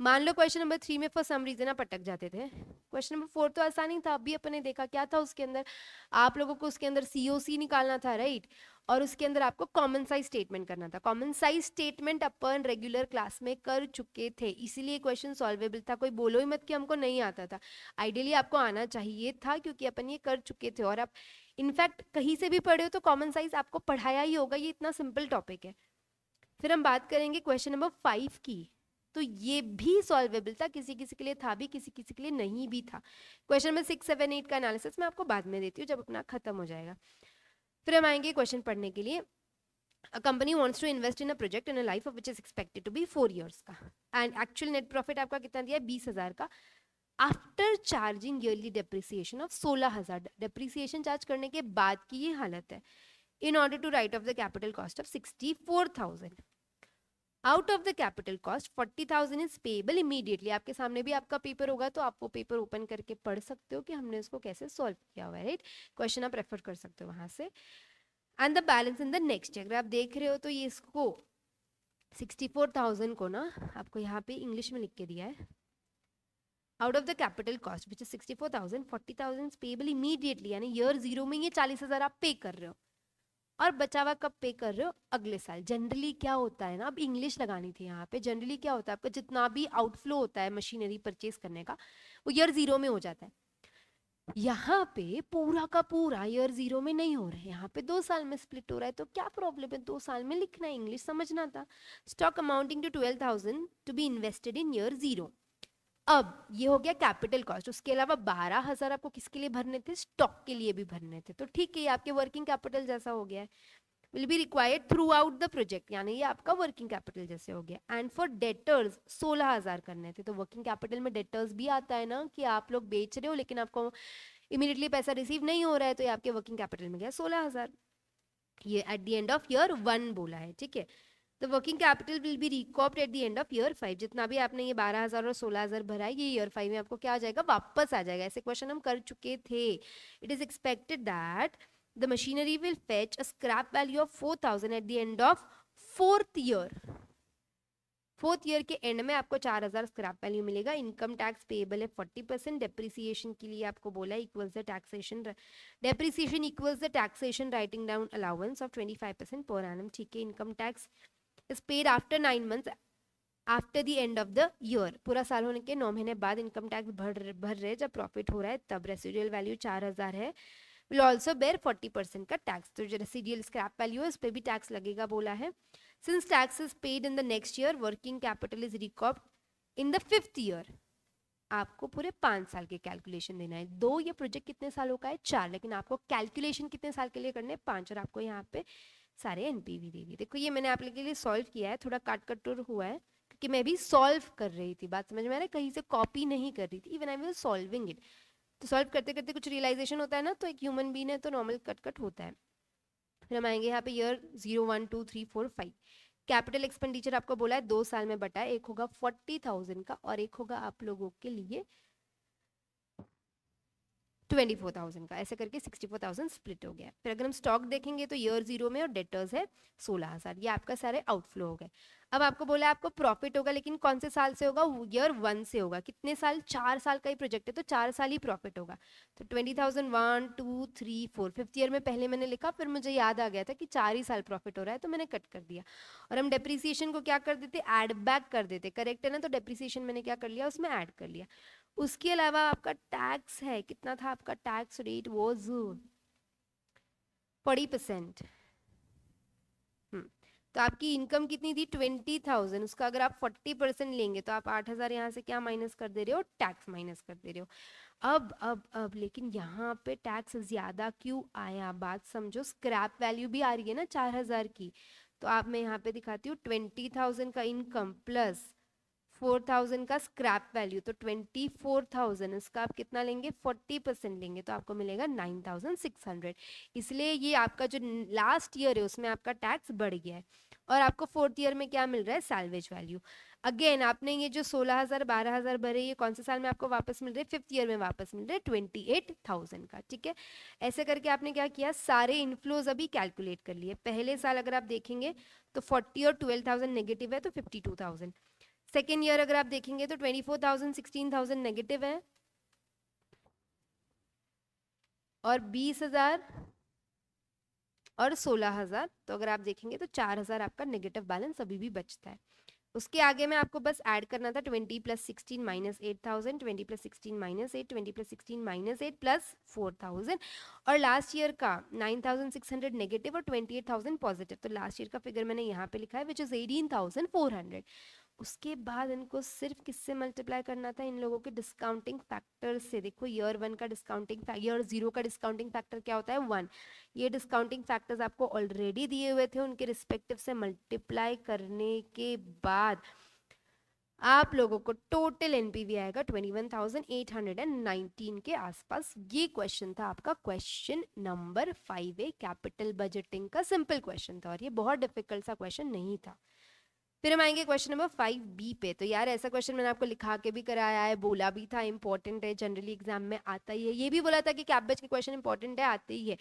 मान लो क्वेश्चन नंबर थ्री में फॉर सम रीजन आप अटक जाते थे क्वेश्चन नंबर फोर तो आसानी था अभी अपने देखा क्या था उसके अंदर आप लोगों को उसके अंदर सी निकालना था राइट और उसके अंदर आपको कॉमन साइज स्टेटमेंट करना था कॉमन साइज स्टेटमेंट अपन रेगुलर क्लास में कर चुके थे इसीलिए क्वेश्चन सॉल्वेबल था कोई बोलो ही मत कि हमको नहीं आता था आइडियली आपको आना चाहिए था क्योंकि अपन ये कर चुके थे और आप इनफैक्ट कहीं से भी पढ़े हो तो कॉमन साइज आपको पढ़ाया ही होगा ये इतना सिंपल टॉपिक है फिर हम बात करेंगे क्वेश्चन नंबर फाइव की तो ये भी सॉल्वेबल था किसी किसी के लिए था भी किसी किसी के लिए नहीं भी था question number six seven eight का एनालिसिस मैं आपको बाद में देती हूँ जब अपना खत्म हो जाएगा फिर हम आएंगे क्वेश्चन पढ़ने के लिए a company wants to invest in a project in a life of which is expected to be 4 years का and actual net profit आपका कितना दिया बीस हजार का after charging yearly depreciation of सोलह हजार डेप्रिसिएशन चार्ज करने के बाद की ये हालत है in order to write off the capital cost of sixty four thousand out of the capital cost forty thousand is payable immediately आपके सामने भी आपका पेपर होगा तो आप वो पेपर ओपन करके पढ़ सकते हो कि हमने उसको कैसे सॉल्व किया हुआ है राइट क्वेश्चन आप रेफर कर सकते हो वहां से and the balance in the next अगर आप देख रहे हो तो ये इसको सिक्सटी फोर थाउजेंड को ना आपको यहाँ पे इंग्लिश में लिख के दिया है out of the capital cost which is sixty four thousand forty thousand payable immediately यानी ईयर जीरो में ये चालीस हज़ार आप पे कर रहे हो और बचा हुआ कब पे कर रहे हो अगले साल जनरली क्या होता है ना अब इंग्लिश लगानी थी यहाँ पे जनरली क्या होता है आपका जितना भी आउटफ्लो होता है मशीनरी परचेज करने का वो ईयर जीरो में हो जाता है यहाँ पे पूरा का पूरा ईयर जीरो में नहीं हो रहा है यहाँ पे दो साल में स्प्लिट हो रहा है तो क्या प्रॉब्लम है दो साल में लिखना इंग्लिश समझना था stock amounting to twelve thousand to be invested in year zero अब ये हो गया कैपिटल कॉस्ट उसके अलावा बारह हजार आपको किसके लिए भरने थे स्टॉक के लिए भी भरने थे तो ठीक है ये आपके वर्किंग कैपिटल जैसा हो गया है will be required throughout the project यानी ये आपका वर्किंग कैपिटल जैसे हो गया एंड फॉर डेटर्स सोलह हजार करने थे तो वर्किंग कैपिटल में डेटर्स भी आता है ना कि आप लोग बेच रहे हो लेकिन आपको इमीडिएटली पैसा रिसीव नहीं हो रहा है तो ये आपके वर्किंग कैपिटल में गया सोलह हजार ये at the end of year one बोला है ठीक है the working capital will be recouped at the end of year five जितना भी आपने ये बारह हज़ार और सोलह हज़ार भरा है ये ईयर फाइव में आपको क्या आ जाएगा वापस आ जाएगा ऐसे क्वेश्चन हम कर चुके थे it is expected that the machinery will fetch a scrap value of four thousand at the end of fourth year fourth year के एंड में आपको चार हज़ार स्क्रैप वैल्यू मिलेगा इनकम टैक्स पेबल है फोर्टी परसेंट डेप्रिसिएशन के लिए आपको बोला equals the taxation depreciation equals the taxation writing down allowance of twenty five percent per annum ठीक है income tax is paid after nine month after the end of the year पूरा साल होने के नौ महीने बाद इनकम टैक्स भर भर रहे जब प्रॉफिट हो रहा है तब रेसिडियल वैल्यू चार हज़ार है will also bear forty percent का टैक्स तो जो रेसिडियल स्क्रैप वैल्यू है उस पर भी टैक्स लगेगा बोला है since tax is paid in the next year working capital is record in the fifth year आपको पूरे पाँच साल के कैलकुलेशन देना है दो ये प्रोजेक्ट कितने सालों का है चार लेकिन आपको कैलकुलेशन कितने साल के लिए करने हैं पाँच और आपको यहाँ पे सारे एनपीवी दिए देखो ये मैंने आप लोग के लिए सॉल्व किया है थोड़ा काट कटोर हुआ है क्योंकि मैं भी सॉल्व कर रही थी बात समझ में आ रहा है कहीं से कॉपी नहीं कर रही थी even I was solving it तो सॉल्व करते करते कुछ रियलाइजेशन होता है ना तो एक ह्यूमन बीन है तो नॉर्मल कट कट होता है फिर हम आएंगे यहाँ पे year zero one two three four five capital expenditure आपको बोला है दो साल में बटा है एक होगा फोर्टी थाउजेंड का और एक होगा आप लोगों के लिए ट्वेंटी फोर थाउजेंड का ऐसे करके सिक्सटी फोर थाउजेंड स्प्लिट हो गया फिर अगर हम स्टॉक देखेंगे तो ईयर जीरो में और डेटर्स है सोलह हज़ार ये आपका सारे आउटफ्लो हो गए अब आपको बोला आपको प्रॉफिट होगा लेकिन कौन से साल से होगा ईयर वन से होगा कितने साल चार साल का ही प्रोजेक्ट है तो चार साल ही प्रॉफिट होगा तो twenty thousand one two three four fifth year में पहले मैंने लिखा फिर मुझे याद आ गया था कि चार ही साल प्रॉफिट हो रहा है तो मैंने कट कर दिया और हम डेप्रिसिएशन को क्या कर देते एड बैक कर देते करेक्ट है ना तो डेप्रिसिएशन मैंने क्या कर लिया उसमें ऐड कर लिया उसके अलावा आपका टैक्स है कितना था आपका टैक्स रेट वो फोर्टी परसेंट तो आपकी इनकम कितनी थी ट्वेंटी थाउजेंड उसका अगर आप फोर्टी परसेंट लेंगे तो आप आठ हज़ार यहाँ से क्या माइनस कर दे रहे हो टैक्स माइनस कर दे रहे हो अब अब अब लेकिन यहाँ पे टैक्स ज़्यादा क्यों आया बात समझो स्क्रैप वैल्यू भी आ रही है ना चार हज़ार की तो आप मैं यहाँ पे दिखाती हूँ ट्वेंटी थाउजेंड का इनकम प्लस फोर थाउजेंड का स्क्रैप वैल्यू तो ट्वेंटी फोर थाउजेंड इसका आप कितना लेंगे फोर्टी परसेंट लेंगे तो आपको मिलेगा नाइन थाउजेंड सिक्स हंड्रेड इसलिए ये आपका जो लास्ट ईयर है उसमें आपका टैक्स बढ़ गया है और आपको फोर्थ ईयर में क्या मिल रहा है सैलवेज वैल्यू अगेन आपने ये जो सोलह हज़ार बारह हज़ार भरे ये कौन से साल में आपको वापस मिल रहे फिफ्थ ईयर में वापस मिल रहे ट्वेंटी एट थाउजेंड का ठीक है ऐसे करके आपने क्या किया सारे इनफ्लोज अभी कैलकुलेट कर लिए पहले साल अगर आप देखेंगे तो फोर्टी और ट्वेल्व थाउजेंड नेगेटिव है तो fifty two thousand second year अगर आप देखेंगे तो twenty four thousand sixteen thousand negative है और बीस हजार और सोलह हजार तो अगर आप देखेंगे तो चार हजार आपका नेगेटिव बैलेंस अभी भी बचता है उसके आगे मैं आपको बस ऐड करना था twenty plus sixteen minus eight thousand twenty plus sixteen minus eight twenty plus sixteen minus eight plus four thousand और लास्ट ईयर का nine thousand six hundred negative और ट्वेंटी एट थाउजेंड पॉजिटिव तो last year का figure मैंने यहाँ पे लिखा है which is eighteen thousand four hundred उसके बाद इनको सिर्फ किससे मल्टीप्लाई करना था इन लोगों के डिस्काउंटिंग फैक्टर से देखो ईयर वन का डिस्काउंटिंग ईयर जीरो का डिस्काउंटिंग फैक्टर क्या होता है वन ये डिस्काउंटिंग फैक्टर्स आपको ऑलरेडी दिए हुए थे उनके रिस्पेक्टिव से मल्टीप्लाई करने के बाद आप लोगों को टोटल एनपीवी आएगा ट्वेंटी के आसपास ये क्वेश्चन था आपका question number five A capital budgeting का सिंपल क्वेश्चन था और ये बहुत डिफिकल्ट सा क्वेश्चन नहीं था फिर हम आएंगे क्वेश्चन नंबर फाइव बी पे तो यार ऐसा क्वेश्चन मैंने आपको लिखा के भी कराया है बोला भी था इंपॉर्टेंट है जनरली एग्जाम में आता ही है ये भी बोला था कि कैबेज के क्वेश्चन इंपॉर्टेंट है आते ही है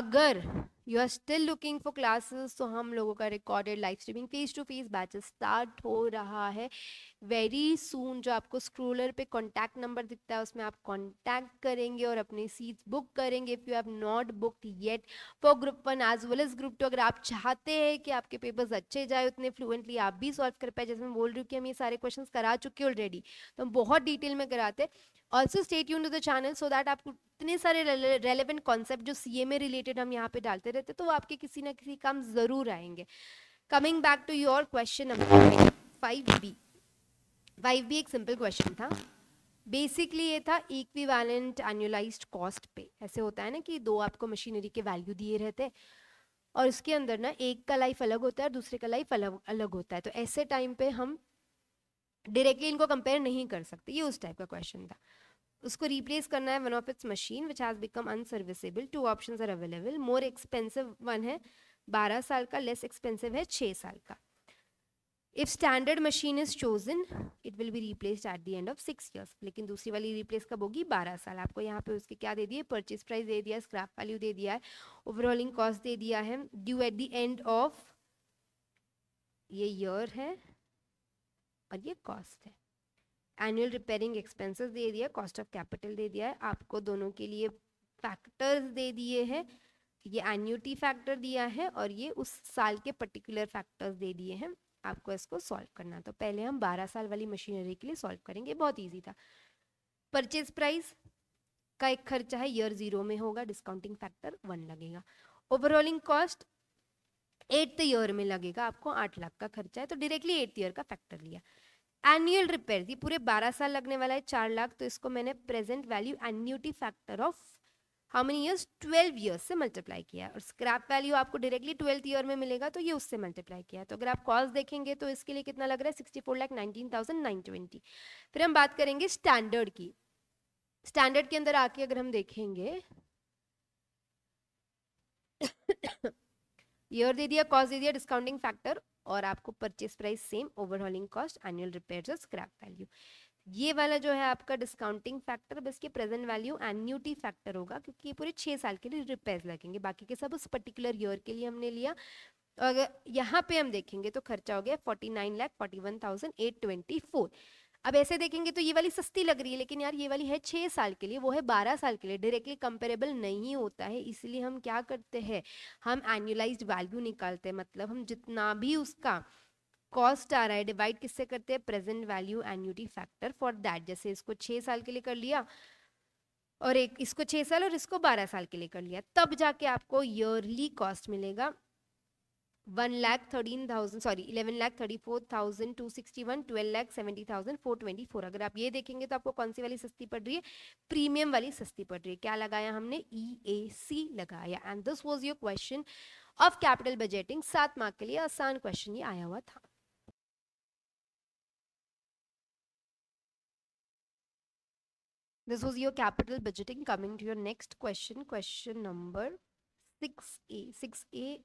अगर you are still looking for classes तो हम लोगों का recorded live streaming face to face batches start हो रहा है वेरी सून जो आपको स्क्रोलर पे कॉन्टैक्ट नंबर दिखता है उसमें आप कॉन्टैक्ट करेंगे और अपनी सीट्स बुक करेंगे if you have not booked yet for group one as well as group two अगर आप चाहते हैं कि आपके पेपर्स अच्छे जाए उतने फ्लुएंटली आप भी सॉल्व कर पाए जैसे मैं बोल रही हूँ कि हम ये सारे क्वेश्चन करा चुके ऑलरेडी तो हम बहुत डिटेल में कराते हैं ऑल्सो स्टेट यून to the channel so that आपको इतने सारे रेलिवेंट कॉन्सेप्ट जो सी एम ए रिलेटेड हम यहाँ पे डालते रहते तो वो आपके किसी ना किसी काम ज़रूर आएंगे coming back to your question number five B five B एक सिंपल क्वेश्चन था बेसिकली ये था इक्वी वैलेंट एनुअलाइज्ड कॉस्ट पे ऐसे होता है ना कि दो आपको मशीनरी के वैल्यू दिए रहते और उसके अंदर ना एक का लाइफ अलग होता है और दूसरे का लाइफ अलग अलग होता है तो ऐसे टाइम पे हम डायरेक्टली इनको कंपेयर नहीं कर सकते ये उस टाइप का क्वेश्चन था उसको रिप्लेस करना है one of its machine which has become unserviceable two option are available more expensive one है बारह साल का लेस एक्सपेंसिव है छः साल का if standard machine is chosen it will be replaced at the end of six years लेकिन दूसरी वाली रिप्लेस कब होगी बारह साल आपको यहाँ पे उसके क्या दे दिए परचेज प्राइस दे दिया स्क्रैप वैल्यू दे दिया है ओवरऑलिंग कॉस्ट दे दिया है due at the end of ये ईयर है और ये कॉस्ट है एनुअल रिपेयरिंग एक्सपेंसेस दे दिया कॉस्ट ऑफ कैपिटल दे दिया है आपको दोनों के लिए फैक्टर्स दे दिए हैं ये एन्यूटी फैक्टर दिया है और ये उस साल के पर्टिकुलर फैक्टर्स दे दिए हैं आपको इसको सॉल्व करना तो पहले हम 12 साल वाली मशीनरी के लिए सॉल्व करेंगे बहुत ईजी था परचेज प्राइस का एक खर्चा है ईयर जीरो में होगा डिस्काउंटिंग फैक्टर वन लगेगा ओवरऑलिंग कॉस्ट एट्थ ईयर में लगेगा आपको आठ लाख का खर्चा है तो डायरेक्टली एट्थ ईयर का फैक्टर लिया एनुअल रिपेयर ये पूरे बारह साल लगने वाला है चार लाख तो इसको मैंने present value annuity factor of how many years twelve years से मल्टीप्लाई किया और स्क्रैप वैल्यू आपको डायरेक्टली ट्वेल्थ ईयर में मिलेगा तो ये उससे मल्टीप्लाई किया तो अगर आप कॉस्ट देखेंगे तो इसके लिए कितना लग रहा है sixty four lakh nineteen thousand nine twenty फिर हम बात करेंगे स्टैंडर्ड की स्टैंडर्ड के अंदर आके अगर हम देखेंगे ईयर दे दिया कॉस्ट दे दिया डिस्काउंटिंग फैक्टर और आपको purchase price same overhauling cost annual repair और स्क्रैप वैल्यू ये वाला जो है आपका डिस्काउंटिंग फैक्टर बस के प्रेजेंट वैल्यू एन्यूटी फैक्टर होगा क्योंकि ये पूरे छः साल के लिए रिपेयर लगेंगे बाकी के सब उस पर्टिकुलर ईयर के लिए हमने लिया और यहाँ पे हम देखेंगे तो खर्चा हो गया forty nine lakh forty one thousand eight twenty four अब ऐसे देखेंगे तो ये वाली सस्ती लग रही है लेकिन यार ये वाली है छः साल के लिए वो है बारह साल के लिए डायरेक्टली कंपेरेबल नहीं होता है इसलिए हम क्या करते हैं हम एनुअलाइज वैल्यू निकालते हैं मतलब हम जितना भी उसका कॉस्ट आ रहा है डिवाइड किससे करते हैं present value annuity factor for that जैसे इसको छः साल के लिए कर लिया और एक इसको छः साल और इसको बारह साल के लिए कर लिया तब जाके आपको ईयरली कॉस्ट मिलेगा one lakh thirteen thousand sorry eleven lakh thirty four thousand two sixty one twelve lakh seventy thousand four twenty four अगर आप ये देखेंगे तो आपको कौन सी वाली सस्ती पड़ रही है प्रीमियम वाली सस्ती पड़ रही है क्या लगाया हमने ई ए सी लगाया and this was your question of capital budgeting सात मार्क के लिए आसान क्वेश्चन ये आया हुआ था this was your capital your coming to your next question question number six A six A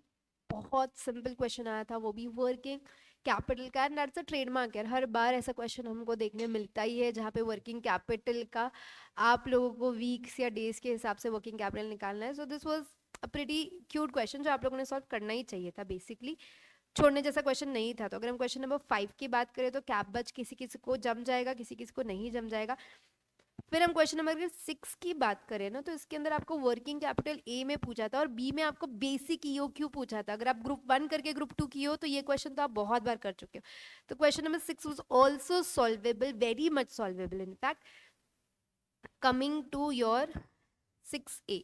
बहुत सिंपल क्वेश्चन आया था वो भी वर्किंग कैपिटल का एंड दैट्स अ ट्रेडमार्क है हर बार ऐसा क्वेश्चन हमको देखने मिलता ही है जहाँ पे वर्किंग कैपिटल का आप लोगों को वीक्स या डेज के हिसाब से वर्किंग कैपिटल निकालना है so this was a pretty cute question जो आप लोगों ने सॉल्व करना ही चाहिए था बेसिकली छोड़ने जैसा क्वेश्चन नहीं था तो अगर हम क्वेश्चन नंबर फाइव की बात करें तो कैप बच किसी किसी को जम जाएगा किसी किसी को नहीं जम जाएगा फिर हम क्वेश्चन नंबर सिक्स की बात करें ना तो इसके अंदर आपको वर्किंग कैपिटल ए में पूछा था और बी में आपको बेसिक ईओ क्यू पूछा था अगर आप ग्रुप वन करके ग्रुप टू की हो तो ये क्वेश्चन तो आप बहुत बार कर चुके हो तो question number six was also solvable very much solvable in fact coming to your six A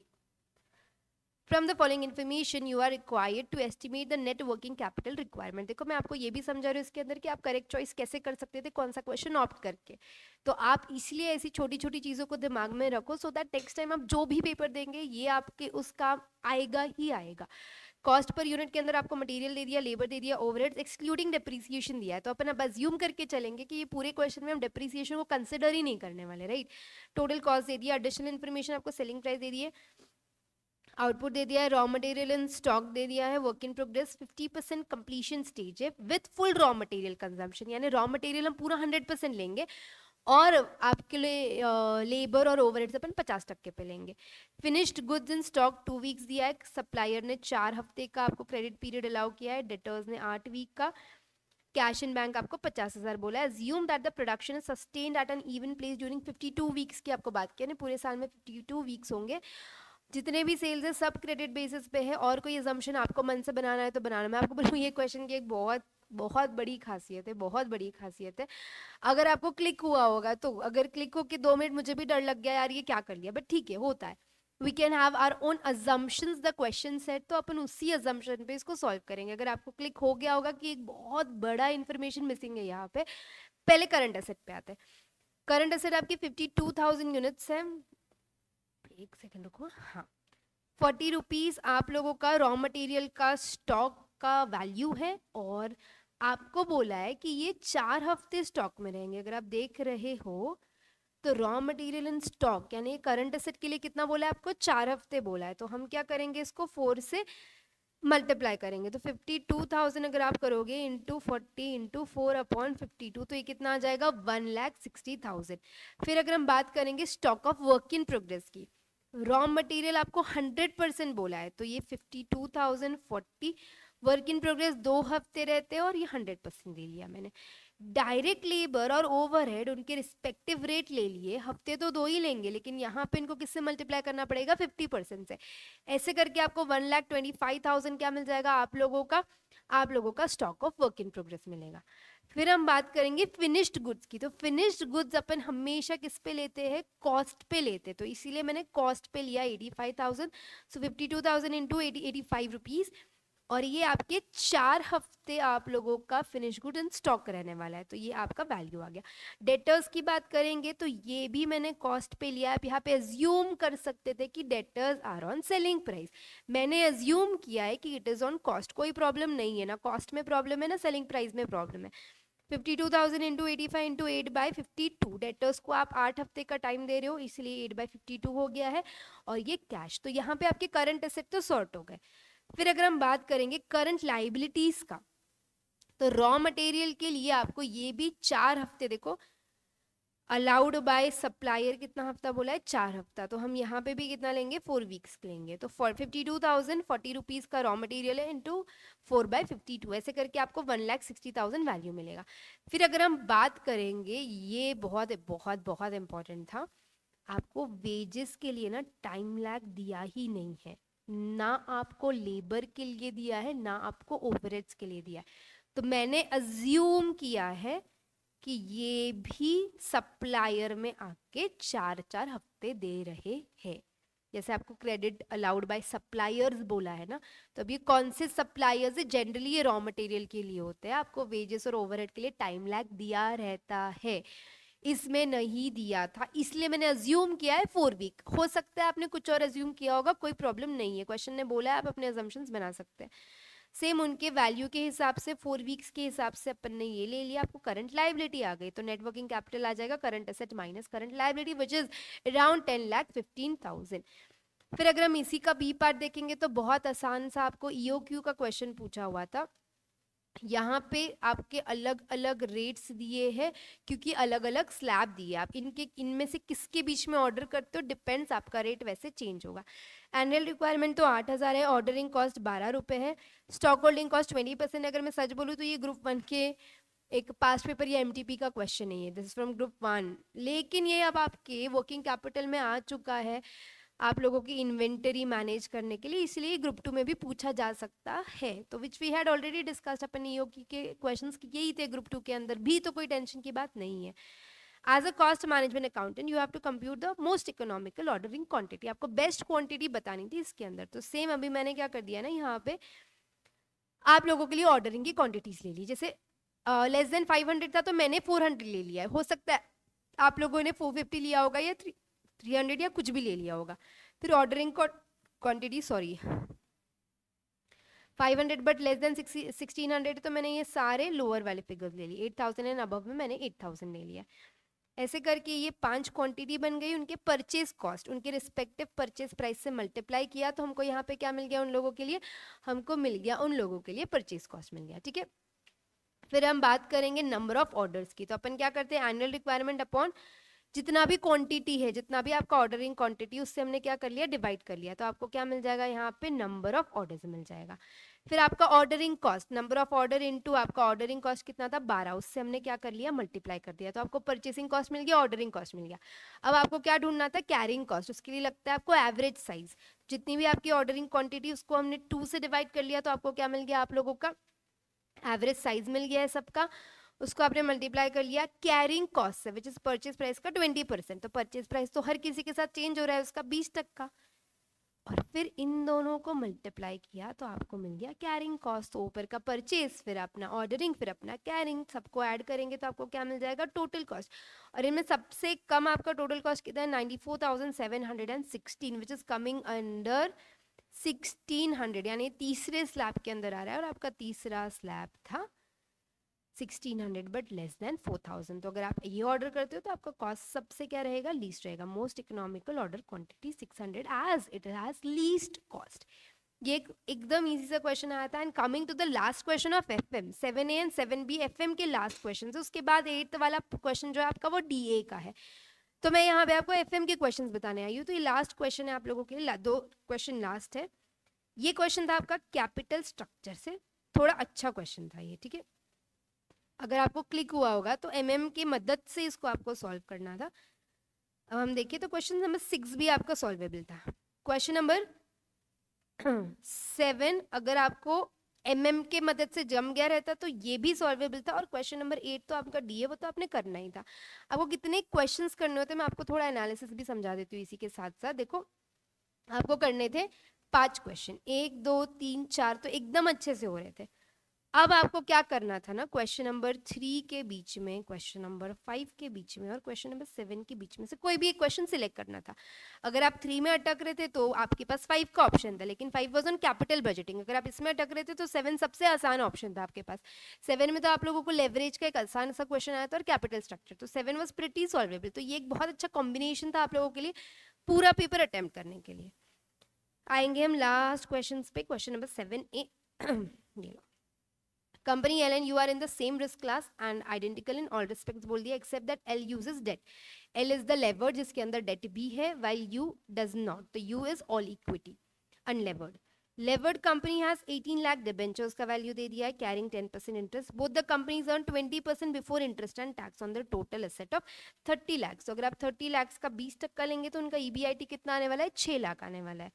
from the following information you are required to estimate the net working capital requirement देखो मैं आपको ये भी समझा रही हूँ इसके अंदर कि आप करेक्ट चॉइस कैसे कर सकते थे कौन सा क्वेश्चन ऑप्ट करके तो आप इसलिए ऐसी छोटी छोटी चीज़ों को दिमाग में रखो सो दैट नेक्स्ट टाइम आप जो भी पेपर देंगे ये आपके उस काम आएगा ही आएगा कॉस्ट पर यूनिट के अंदर आपको मटेरियल दे दिया लेबर दे दिया ओवरहेड्स एक्सक्लूडिंग डिप्रिसिएशन दिया है तो अपन अब अज्यूम करके चलेंगे कि ये पूरे क्वेश्चन में हम डिप्रिसिएशन को कंसिडर ही नहीं करने वाले राइट टोटल कॉस्ट दे दिया एडिशनल इन्फॉर्मेशन आपको सेलिंग प्राइस दे दिए आउटपुट दे दिया है रॉ मटेरियल इन स्टॉक दे दिया है work in progress 50 percent completion stage है with full raw material consumption यानी रॉ मटेरियल हम पूरा 100 परसेंट लेंगे और आपके लिए लेबर और ओवरहेड्स अपन पचास टक्के पे लेंगे finished goods in stock two weeks दिया है सप्लायर ने चार हफ्ते का आपको क्रेडिट पीरियड अलाउ किया है डेटर्स ने आठ वीक का कैश इन बैंक आपको पचास हज़ार बोला है assume that the production is sustain at an even place during two weeks की आपको बात किया पूरे साल में फिफ्टी टू वीक्स होंगे जितने भी सेल्स है सब क्रेडिट बेसिस पे है और कोई एजम्पन आपको मन से बनाना है तो बनाना मैं आपको बोलूँ ये क्वेश्चन की एक बहुत बहुत बड़ी खासियत है बहुत बड़ी खासियत है अगर आपको क्लिक हुआ होगा तो अगर क्लिक हो के दो मिनट मुझे भी डर लग गया यार ये क्या कर लिया बट ठीक है होता है we can have our own assumptions the question set तो अपन उसी अजम्पन पे इसको सॉल्व करेंगे अगर आपको क्लिक हो गया होगा कि एक बहुत बड़ा इन्फॉर्मेशन मिसिंग है यहाँ पे पहले करंट एसेट पे आते हैं करंट एसेट आपकी फिफ्टी टू थाउजेंड यूनिट्स हैं एक सेकंड रुको हाँ फोर्टी रुपीज़ आप लोगों का रॉ मटेरियल का स्टॉक का वैल्यू है और आपको बोला है कि ये चार हफ्ते स्टॉक में रहेंगे अगर आप देख रहे हो तो रॉ मटेरियल इन स्टॉक यानी करंट असेट के लिए कितना बोला है आपको चार हफ्ते बोला है तो हम क्या करेंगे इसको फोर से मल्टीप्लाई करेंगे तो फिफ्टी टू थाउजेंड अगर आप करोगे into forty into four upon fifty two तो ये कितना आ जाएगा वन लैख सिक्सटी थाउजेंड फिर अगर हम बात करेंगे stock of work in progress की रॉ मटेरियल आपको 100 परसेंट बोला है तो ये 52,040 वर्क इन प्रोग्रेस दो हफ्ते रहते हैं और ये 100 परसेंट दे दिया मैंने डायरेक्ट लेबर और ओवरहेड उनके रिस्पेक्टिव रेट ले लिए हफ्ते तो दो ही लेंगे लेकिन यहाँ पे इनको किससे मल्टीप्लाई करना पड़ेगा फिफ्टी परसेंट से ऐसे करके आपको one lakh twenty five thousand क्या मिल जाएगा आप लोगों का आप लोगों का stock of work in progress मिलेगा फिर हम बात करेंगे फिनिश्ड गुड्स की तो फिनिश्ड गुड्स अपन हमेशा किस पे लेते हैं कॉस्ट पे लेते हैं तो इसीलिए मैंने कॉस्ट पे लिया eighty five thousand so fifty two thousand into eighty eighty five rupees और ये आपके चार हफ्ते आप लोगों का फिनिश गुड इन स्टॉक रहने वाला है तो ये आपका वैल्यू आ गया डेटर्स की बात करेंगे तो ये भी मैंने कॉस्ट पे लिया आप यहाँ पे एज्यूम कर सकते थे कि debtors are on selling price मैंने एज्यूम किया है कि इट इज़ ऑन कॉस्ट कोई प्रॉब्लम नहीं है ना कॉस्ट में प्रॉब्लम है ना सेलिंग प्राइस में प्रॉब्लम है fifty two thousand into eighty five into eight by fifty two debtors को आप आठ हफ्ते का टाइम दे रहे हो इसलिए एट बाई फिफ्टी टू हो गया है और ये कैश तो यहाँ पे आपके करंट एसेट तो सॉर्ट हो गए फिर अगर हम बात करेंगे करंट लाइबिलिटीज का तो रॉ मटेरियल के लिए आपको ये भी चार हफ्ते देखो अलाउड बाय सप्लायर कितना हफ्ता बोला है चार हफ्ता तो हम यहाँ पे भी कितना लेंगे फोर वीक्स लेंगे तो four fifty two thousand forty rupees का रॉ मटेरियल है two four by fifty two ऐसे करके आपको one lakh sixty thousand value मिलेगा फिर अगर हम बात करेंगे ये बहुत बहुत बहुत इंपॉर्टेंट था आपको वेजेस के लिए ना टाइम लैग दिया ही नहीं है ना आपको लेबर के लिए दिया है ना आपको ओवरेज के लिए दिया है तो मैंने अज्यूम किया है कि ये भी सप्लायर में आके चार चार हफ्ते दे रहे हैं जैसे आपको क्रेडिट अलाउड बाय सप्लायर्स बोला है ना तो अब ये कौन से सप्लायर्स है जनरली ये रॉ मटेरियल के लिए होते हैं आपको वेजेस और ओवरहेड के लिए टाइम लैग दिया रहता है इसमें नहीं दिया था इसलिए मैंने अज्यूम किया है फोर वीक हो सकता है आपने कुछ और अज्यूम किया होगा कोई प्रॉब्लम नहीं है क्वेश्चन ने बोला है आप अपने एजम्पन्स बना सकते हैं सेम उनके वैल्यू के हिसाब से फोर वीक्स के हिसाब से अपन ने ये ले लिया आपको करंट लाइबिलिटी आ गई तो नेटवर्किंग कैपिटल आ जाएगा current asset minus current liability which is around ten lakh fifteen thousand फिर अगर हम इसी का बी पार्ट देखेंगे तो बहुत आसान सा आपको क्यू e का क्वेश्चन पूछा हुआ था यहाँ पे आपके अलग अलग रेट्स दिए हैं क्योंकि अलग अलग स्लैब दिए आप इनके इनमें से किसके बीच में ऑर्डर करते हो डिपेंड्स आपका रेट वैसे चेंज होगा एनुअल रिक्वायरमेंट तो आठ हज़ार है ऑर्डरिंग कॉस्ट बारह रुपये है stock holding cost twenty percent अगर मैं सच बोलूँ तो ये ग्रुप वन के एक पास्ट पेपर या एम का क्वेश्चन नहीं है दिस फ्रॉम ग्रुप वन लेकिन ये अब आपके वर्किंग कैपिटल में आ चुका है आप लोगों की इन्वेंटरी मैनेज करने के लिए इसलिए ग्रुप टू में भी पूछा जा सकता है तो which we had already discussed अपन ई के क्वेश्चंस यही थे ग्रुप टू के अंदर भी तो कोई टेंशन की बात नहीं है as a cost management accountant you have to compute the most economical ordering quantity आपको बेस्ट क्वान्टिटी बतानी थी इसके अंदर तो सेम अभी मैंने क्या कर दिया ना यहाँ पे आप लोगों के लिए ऑर्डरिंग की क्वान्टिटीज ले ली जैसे लेस देन फाइव था तो मैंने फोर ले लिया है हो सकता है आप लोगों ने फोर लिया होगा या थ्री थ्री हंड्रेड या कुछ भी ले लिया होगा फिर ordering quantity sorry five hundred but less than sixteen hundred तो मैंने ये सारे लोअर वाले फिगर्स ले लिए एट थाउजेंड एंड अबव में मैंने एट थाउजेंड ले लिया ऐसे करके ये पांच क्वांटिटी बन गई उनके परचेज कॉस्ट उनके रिस्पेक्टिव परचेज प्राइस से मल्टीप्लाई किया तो हमको यहाँ पे क्या मिल गया उन लोगों के लिए हमको मिल गया उन लोगों के लिए परचेज कॉस्ट मिल गया ठीक है फिर हम बात करेंगे नंबर ऑफ ऑर्डर्स की तो अपन क्या करते हैं एनुअल रिक्वायरमेंट अपॉन जितना भी क्वांटिटी है जितना भी आपका ऑर्डरिंग क्वांटिटी उससे हमने क्या कर लिया डिवाइड कर लिया तो आपको क्या मिल जाएगा यहाँ पे नंबर ऑफ ऑर्डर्स मिल जाएगा फिर आपका ordering cost number of order into आपका ऑर्डरिंग कॉस्ट कितना था बारह उससे हमने क्या कर लिया मल्टीप्लाई कर दिया तो आपको परचेसिंग कॉस्ट मिल गया ऑर्डरिंग कॉस्ट मिल गया अब आपको क्या ढूंढना था कैरिंग कॉस्ट उसके लिए लगता है आपको एवरेज साइज जितनी भी आपकी ऑर्डरिंग क्वांटिटी उसको हमने टू से डिवाइड कर लिया तो आपको क्या मिल गया आप लोगों का एवरेज साइज मिल गया है सबका उसको आपने मल्टीप्लाई कर लिया कैरिंग कॉस्ट से विच इज परचेज प्राइस का ट्वेंटी परसेंट तो परचेज प्राइस तो हर किसी के साथ चेंज हो रहा है उसका बीस तक का और फिर इन दोनों को मल्टीप्लाई किया तो आपको मिल गया कैरिंग कॉस्ट तो ऊपर का परचेज फिर अपना ऑर्डरिंग फिर अपना कैरिंग सबको ऐड करेंगे तो आपको क्या मिल जाएगा टोटल कॉस्ट और इनमें सबसे कम आपका टोटल कॉस्ट कितना है ninety four thousand seven hundred and sixteen which is coming under sixteen hundred यानी तीसरे स्लैब के अंदर आ रहा है और आपका तीसरा स्लैब था 1600 बट लेस देन 4000 तो अगर आप ये ऑर्डर करते हो तो आपका कॉस्ट सबसे क्या रहेगा लीस्ट रहेगा most economical order quantity 600 as it has least cost ये एकदम इजी सा क्वेश्चन आया था and coming to the last question of F M seven A and seven B F M के लास्ट क्वेश्चन उसके बाद एट्थ वाला क्वेश्चन जो है आपका वो डी ए का है तो मैं यहाँ पे आपको एफ एम के क्वेश्चन बताने आई हूँ तो ये लास्ट क्वेश्चन है आप लोगों के लिए दो क्वेश्चन लास्ट है ये क्वेश्चन था आपका कैपिटल स्ट्रक्चर से थोड़ा अच्छा क्वेश्चन था ये ठीक है अगर आपको क्लिक हुआ होगा तो एम mm की मदद से इसको आपको सॉल्व करना था अब हम देखिए तो क्वेश्चन नंबर सिक्स भी आपका सॉल्वेबल था क्वेश्चन नंबर सेवन अगर आपको एम mm के मदद से जम गया रहता तो ये भी सॉल्वेबल था और क्वेश्चन नंबर एट तो आपका डी वो तो आपने करना ही था आपको कितने क्वेश्चंस करने होते मैं आपको थोड़ा एनालिसिस भी समझा देती हूँ इसी के साथ साथ देखो आपको करने थे पांच क्वेश्चन एक दो तीन चार तो एकदम अच्छे से हो रहे थे अब आपको क्या करना था ना क्वेश्चन नंबर थ्री के बीच में क्वेश्चन नंबर फाइव के बीच में और क्वेश्चन नंबर सेवन के बीच में से कोई भी एक क्वेश्चन सिलेक्ट करना था अगर आप थ्री में अटक रहे थे तो आपके पास फाइव का ऑप्शन था लेकिन five was on capital budgeting अगर आप इसमें अटक रहे थे तो सेवन सबसे आसान ऑप्शन था आपके पास सेवन में तो आप लोगों को लेवरेज का एक आसान सा क्वेश्चन आया था और कैपिटल स्ट्रक्चर तो सेवन वॉज प्रिटी सॉल्वेबल तो ये एक बहुत अच्छा कॉम्बिनेशन था आप लोगों के लिए पूरा पेपर अटैम्प्ट करने के लिए आएंगे हम लास्ट क्वेश्चन पे question number seven A company L and U are in the same risk class and identical in all respect बोल दिया except that L uses is debt L is the levered जिसके अंदर debt भी है while U does not तो U is all equity unlevered levered company has 18 lakh debentures का value दे दिया है carrying 10 percent interest both the companies earn 20 percent before interest and tax on the total asset of 30 lakh तो अगर आप 30 लाख का 20 तक का लेंगे तो उनका ई e कितना आने वाला है 6 लाख आने वाला है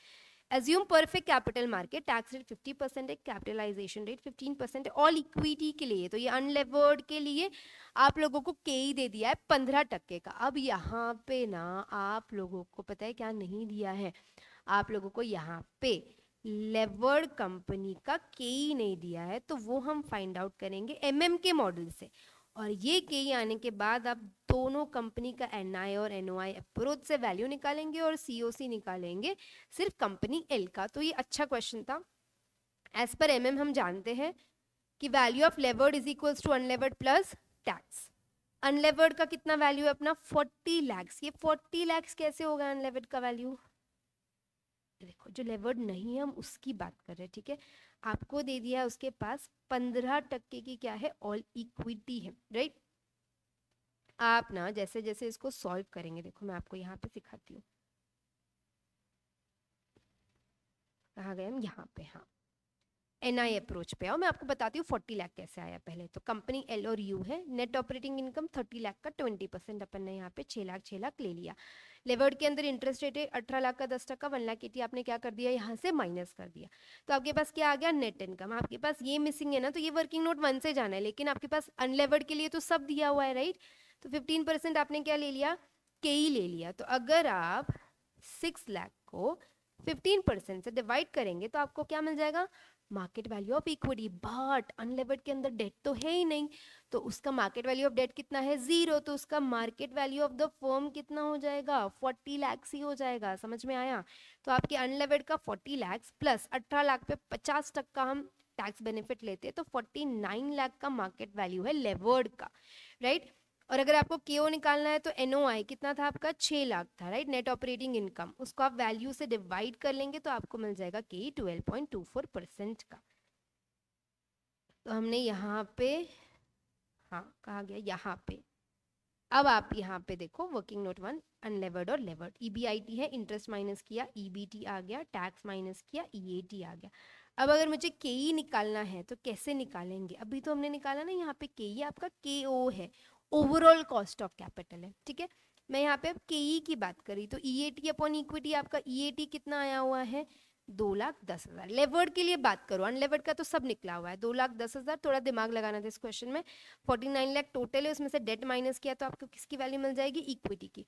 assume perfect capital market tax rate 50 percent है कैपिटलाइजेशन रेट 15 परसेंट है ऑल इक्विटी के लिए तो ये अनलेवर्ड के लिए आप लोगों को के ही दे दिया है पंद्रह टक्के का अब यहाँ पे ना आप लोगों को पता है क्या नहीं दिया है आप लोगों को यहाँ पे लेवर्ड कंपनी का के ही नहीं दिया है तो वो हम फाइंड आउट करेंगे एम के मॉडल से और ये के ई आने के बाद आप दोनों कंपनी का एन आई और एन ओ आई अप्रोच से वैल्यू निकालेंगे और सी ओ सी निकालेंगे सिर्फ कंपनी एल का तो ये अच्छा क्वेश्चन था एज पर एम एम हम जानते हैं कि value of levered is equals to unlevered plus tax unlevered का कितना वैल्यू है अपना फोर्टी लैक्स ये फोर्टी लैक्स कैसे होगा अनलेवर्ड का वैल्यू देखो जो लेवर्ड नहीं है हम उसकी बात कर रहे हैं ठीक है थीके? आपको दे दिया उसके पास पंद्रह टक्के की क्या है ऑल इक्विटी है राइट आप ना जैसे जैसे इसको सॉल्व करेंगे देखो मैं आपको यहाँ पे सिखाती हूँ कहा गए हम यहाँ पे हाँ एन आई अप्रोच पे आओ मैं आपको बताती हूँ फोर्टी लाख कैसे आया पहले तो कंपनी एल और यू है net operating income thirty lakh का ट्वेंटी परसेंट अपन ने यहाँ पे छह लाख छह लाख ले लिया लेवर्ड के अंदर इंटरेस्ट रेट है अठारह लाख का दस टका वन लाख एटी आपने क्या कर दिया यहाँ से माइनस कर दिया तो आपके पास क्या आ गया नेट इनकम आपके पास ये मिसिंग है ना तो ये वर्किंग नोट वन से जाना है लेकिन आपके पास अनलेवर्ड के लिए तो सब दिया हुआ है राइट तो फिफ्टीन आपने क्या ले लिया के ही ले लिया तो अगर आप सिक्स लाख को फिफ्टीन से डिवाइड करेंगे तो आपको क्या मिल जाएगा market value of equity but unlevered के अंदर डेट तो है ही नहीं तो उसका मार्केट वैल्यू ऑफ डेट कितना है जीरो तो उसका market value of the firm कितना हो जाएगा फोर्टी लैक्स ही हो जाएगा समझ में आया तो आपके अनलेवर्ड का फोर्टी लैक्स प्लस अठारह लाख पे पचास टक्का हम टैक्स बेनिफिट लेते हैं तो फोर्टी नाइन लाख का मार्केट वैल्यू है लेवर्ड का राइट right? और अगर आपको के ओ निकालना है तो एन ओ आई कितना था आपका छः लाख था राइट नेट ऑपरेटिंग इनकम उसको आप वैल्यू से डिवाइड कर लेंगे तो आपको मिल जाएगा K twelve point two four percent का तो हमने यहाँ पे हाँ कहा गया यहाँ पे अब आप यहाँ पे देखो वर्किंग नोट वन अनलेवर्ड और लेवर्ड टी e है इंटरेस्ट माइनस किया ईबीटी e आ गया टैक्स माइनस किया ईएटी e आ गया अब अगर मुझे के ई निकालना है तो कैसे निकालेंगे अभी तो हमने निकाला ना यहाँ पे के ई आपका के ओ है ओवरऑल कॉस्ट ऑफ कैपिटल है ठीक है मैं यहाँ पे अब के ई e की बात करी तो E A T upon equity आपका ई ए टी कितना आया हुआ है दो लाख दस हजार लेवर्ड के लिए बात करो अनलेवर्ड का तो सब निकला हुआ है दो लाख दस हजार थोड़ा दिमाग लगाना था इस क्वेश्चन में फोर्टी नाइन लाख टोटल है उसमें से डेट माइनस किया तो आपको किसकी वैल्यू मिल जाएगी इक्विटी की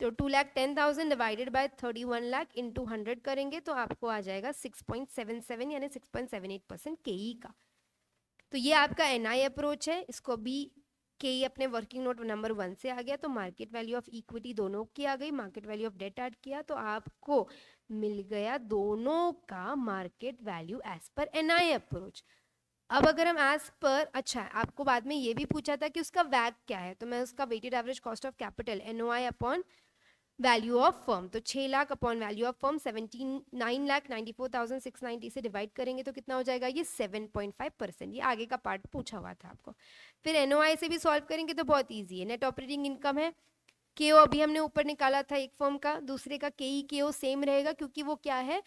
तो two lakh ten thousand divided by thirty one lakh इन टू हंड्रेड करेंगे तो आपको आ जाएगा सिक्स पॉइंट सेवन सेवन यानी six point seven eight percent K E का तो ये आपका एन आई अप्रोच है इसको भी के ई अपने वर्किंग नोट नंबर वन से आ गया तो मार्केट वैल्यू ऑफ इक्विटी दोनों की आ गई market value of debt add किया तो आपको मिल गया दोनों का market value as per N approach अब अगर हम एज पर अच्छा आपको बाद में ये भी पूछा था कि उसका वैग क्या है तो मैं उसका weighted average cost of capital I upon value of firm तो छः lakh upon value of firm seventy nine lakh ninety four thousand six ninety से डिवाइड करेंगे तो कितना हो जाएगा ये सेवन पॉइंट फाइव परसेंट ये आगे का पार्ट पूछा हुआ था आपको फिर एन से भी सॉल्व करेंगे तो बहुत ईजी है नेट ऑपरेटिंग इनकम है के ओ अभी हमने ऊपर निकाला था एक फॉर्म का दूसरे का के ई के ओ सेम रहेगा क्योंकि वो क्या है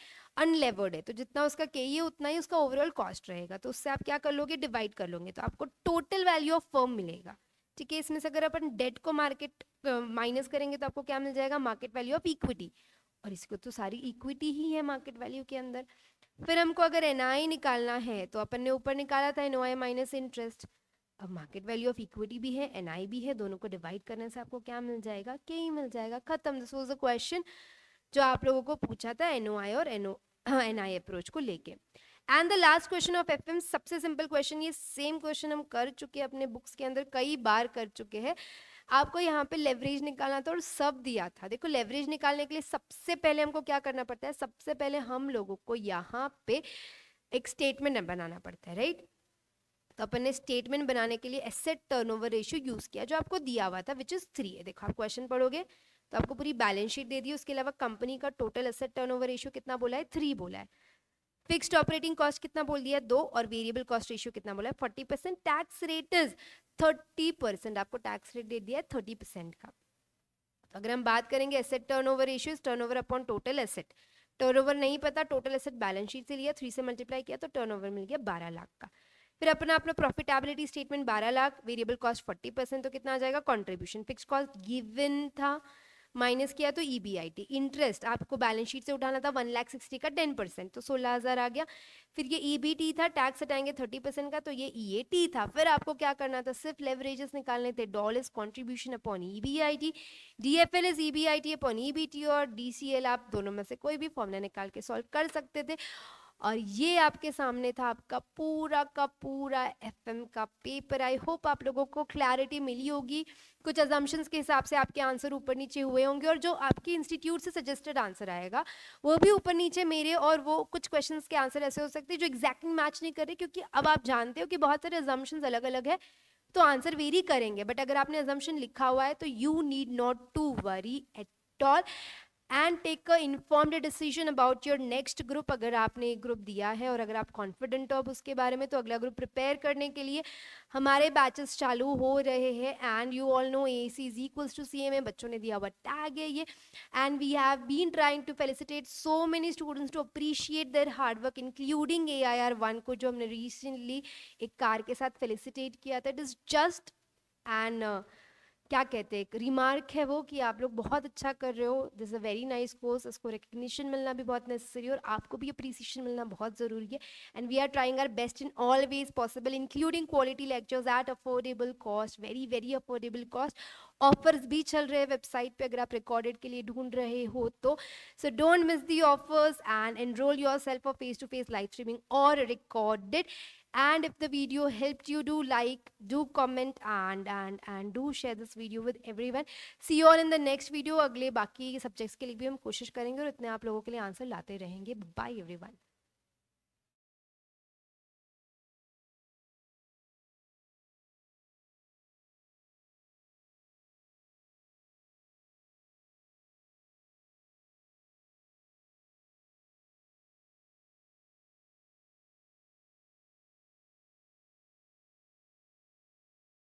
अनलेवर्ड है तो जितना उसका के ई e है उतना ही उसका ओवरऑल कॉस्ट रहेगा तो उससे आप क्या कर लोगे डिवाइड कर लोगे तो आपको टोटल वैल्यू ऑफ फर्म मिलेगा ठीक है इसमें से अगर अपन डेट को मार्केट माइनस uh, करेंगे तो आपको क्या मिल जाएगा मार्केट वैल्यू ऑफ इक्विटी और इसको तो सारी इक्विटी ही है मार्केट वैल्यू के अंदर फिर हमको अगर एन निकालना है तो अपन ने ऊपर निकाला था एन माइनस इंटरेस्ट अब मार्केट वैल्यू ऑफ इक्विटी भी है एन भी है दोनों को डिवाइड करने से आपको क्या मिल जाएगा के ही मिल जाएगा खत्म दिस वॉज अ क्वेश्चन जो आप लोगों को पूछा था एन और एन एन अप्रोच को लेके and the last question of F सबसे सिंपल क्वेश्चन ये सेम क्वेश्चन हम कर चुके हैं अपने बुक्स के अंदर कई बार कर चुके हैं आपको यहाँ पे लेवरेज निकालना था और सब दिया था देखो लेवरेज निकालने के लिए सबसे पहले हमको क्या करना पड़ता है सबसे पहले हम लोगों को यहाँ पे एक स्टेटमेंट बनाना पड़ता है राइट तो अपन ने स्टेटमेंट बनाने के लिए एसेट टर्नओवर रेशियो यूज किया जो आपको दिया हुआ था विच इज थ्री है देखो आप क्वेश्चन पढ़ोगे तो आपको पूरी बैलेंस शीट दे दी उसके अलावा कंपनी का टोटल एसेट टर्नओवर रेशियो कितना बोला है थ्री बोला है फिक्स्ड ऑपरेटिंग कॉस्ट कितना बोल दिया दो और वेरिएबल कॉस्ट रेशियो कितना बोला forty percent tax rate is thirty percent आपको टैक्स रेट दे दिया थर्टी परसेंट का तो अगर हम बात करेंगे asset turnover ratio turnover upon total asset turnover नहीं पता टोटल एसेट बैलेंस शीट से लिया थ्री से मल्टीप्लाई किया तो टर्न ओवर मिल गया बारह लाख का फिर अपना अपना प्रॉफिटेबिलिटी स्टेटमेंट बारह lakh variable cost forty percent तो कितना आ जाएगा कॉन्ट्रीब्यूशन फिक्स कॉस्ट गिवन था माइनस किया तो ई e इंटरेस्ट आपको बैलेंस शीट से उठाना था वन लाख सिक्सटी का टेन परसेंट तो सोलह हज़ार आ गया फिर ये ई e था टैक्स हटाएंगे थर्टी परसेंट का तो ये ई e था फिर आपको क्या करना था सिर्फ लेवरेजेस निकालने थे dollars contribution upon E B I T is E B I T upon E B T और डी सी एल आप दोनों में से कोई भी फॉर्मुला निकाल के सॉल्व कर सकते थे और ये आपके सामने था आपका पूरा का पूरा एफएम का पेपर आई होप आप लोगों को क्लैरिटी मिली होगी कुछ एजम्पन्स के हिसाब से आपके आंसर ऊपर नीचे हुए होंगे और जो आपके इंस्टीट्यूट से सजेस्टेड आंसर आएगा वो भी ऊपर नीचे मेरे और वो कुछ क्वेश्चन के आंसर ऐसे हो सकते हैं जो एग्जैक्टली मैच नहीं कर रहे क्योंकि अब आप जानते हो कि बहुत सारे एजम्पन्स अलग अलग है तो आंसर वेरी करेंगे बट अगर आपने एजम्पन लिखा हुआ है तो you need not to worry at all and take a informed decision about your next group अगर आपने एक ग्रुप दिया है और अगर आप कॉन्फिडेंट हो अब उसके बारे में तो अगला ग्रुप प्रिपेयर करने के लिए हमारे बैचेस चालू हो रहे हैं and you all know A C is equals to C M A बच्चों ने दिया हुआ टैग है ये and we have been trying to felicitate so many students to appreciate their hard work including A I R one को जो हमने recently एक कार के साथ फेलिसिटेट किया था इट इज़ जस्ट एंड क्या कहते हैं रिमार्क है वो कि आप लोग बहुत अच्छा कर रहे हो this a very nice course इसको रिकग्निशन मिलना भी बहुत नेसेसरी और आपको भी अप्रिसिएशन मिलना बहुत ज़रूरी है and we are trying our best in all ways possible including quality lectures at affordable cost very very affordable cost offers भी चल रहे हैं वेबसाइट पर अगर आप रिकॉर्डेड के लिए ढूंढ रहे हो तो so don't miss the offers and enroll yourself face to face live streaming और recorded and if the video helped you do like do comment and and and do share this video with everyone see you all in the next video Agle baki subjects ke liye bhi hum koshish karenge aur इतने aap लोगों ke liye answer लाते रहेंगे Bye everyone.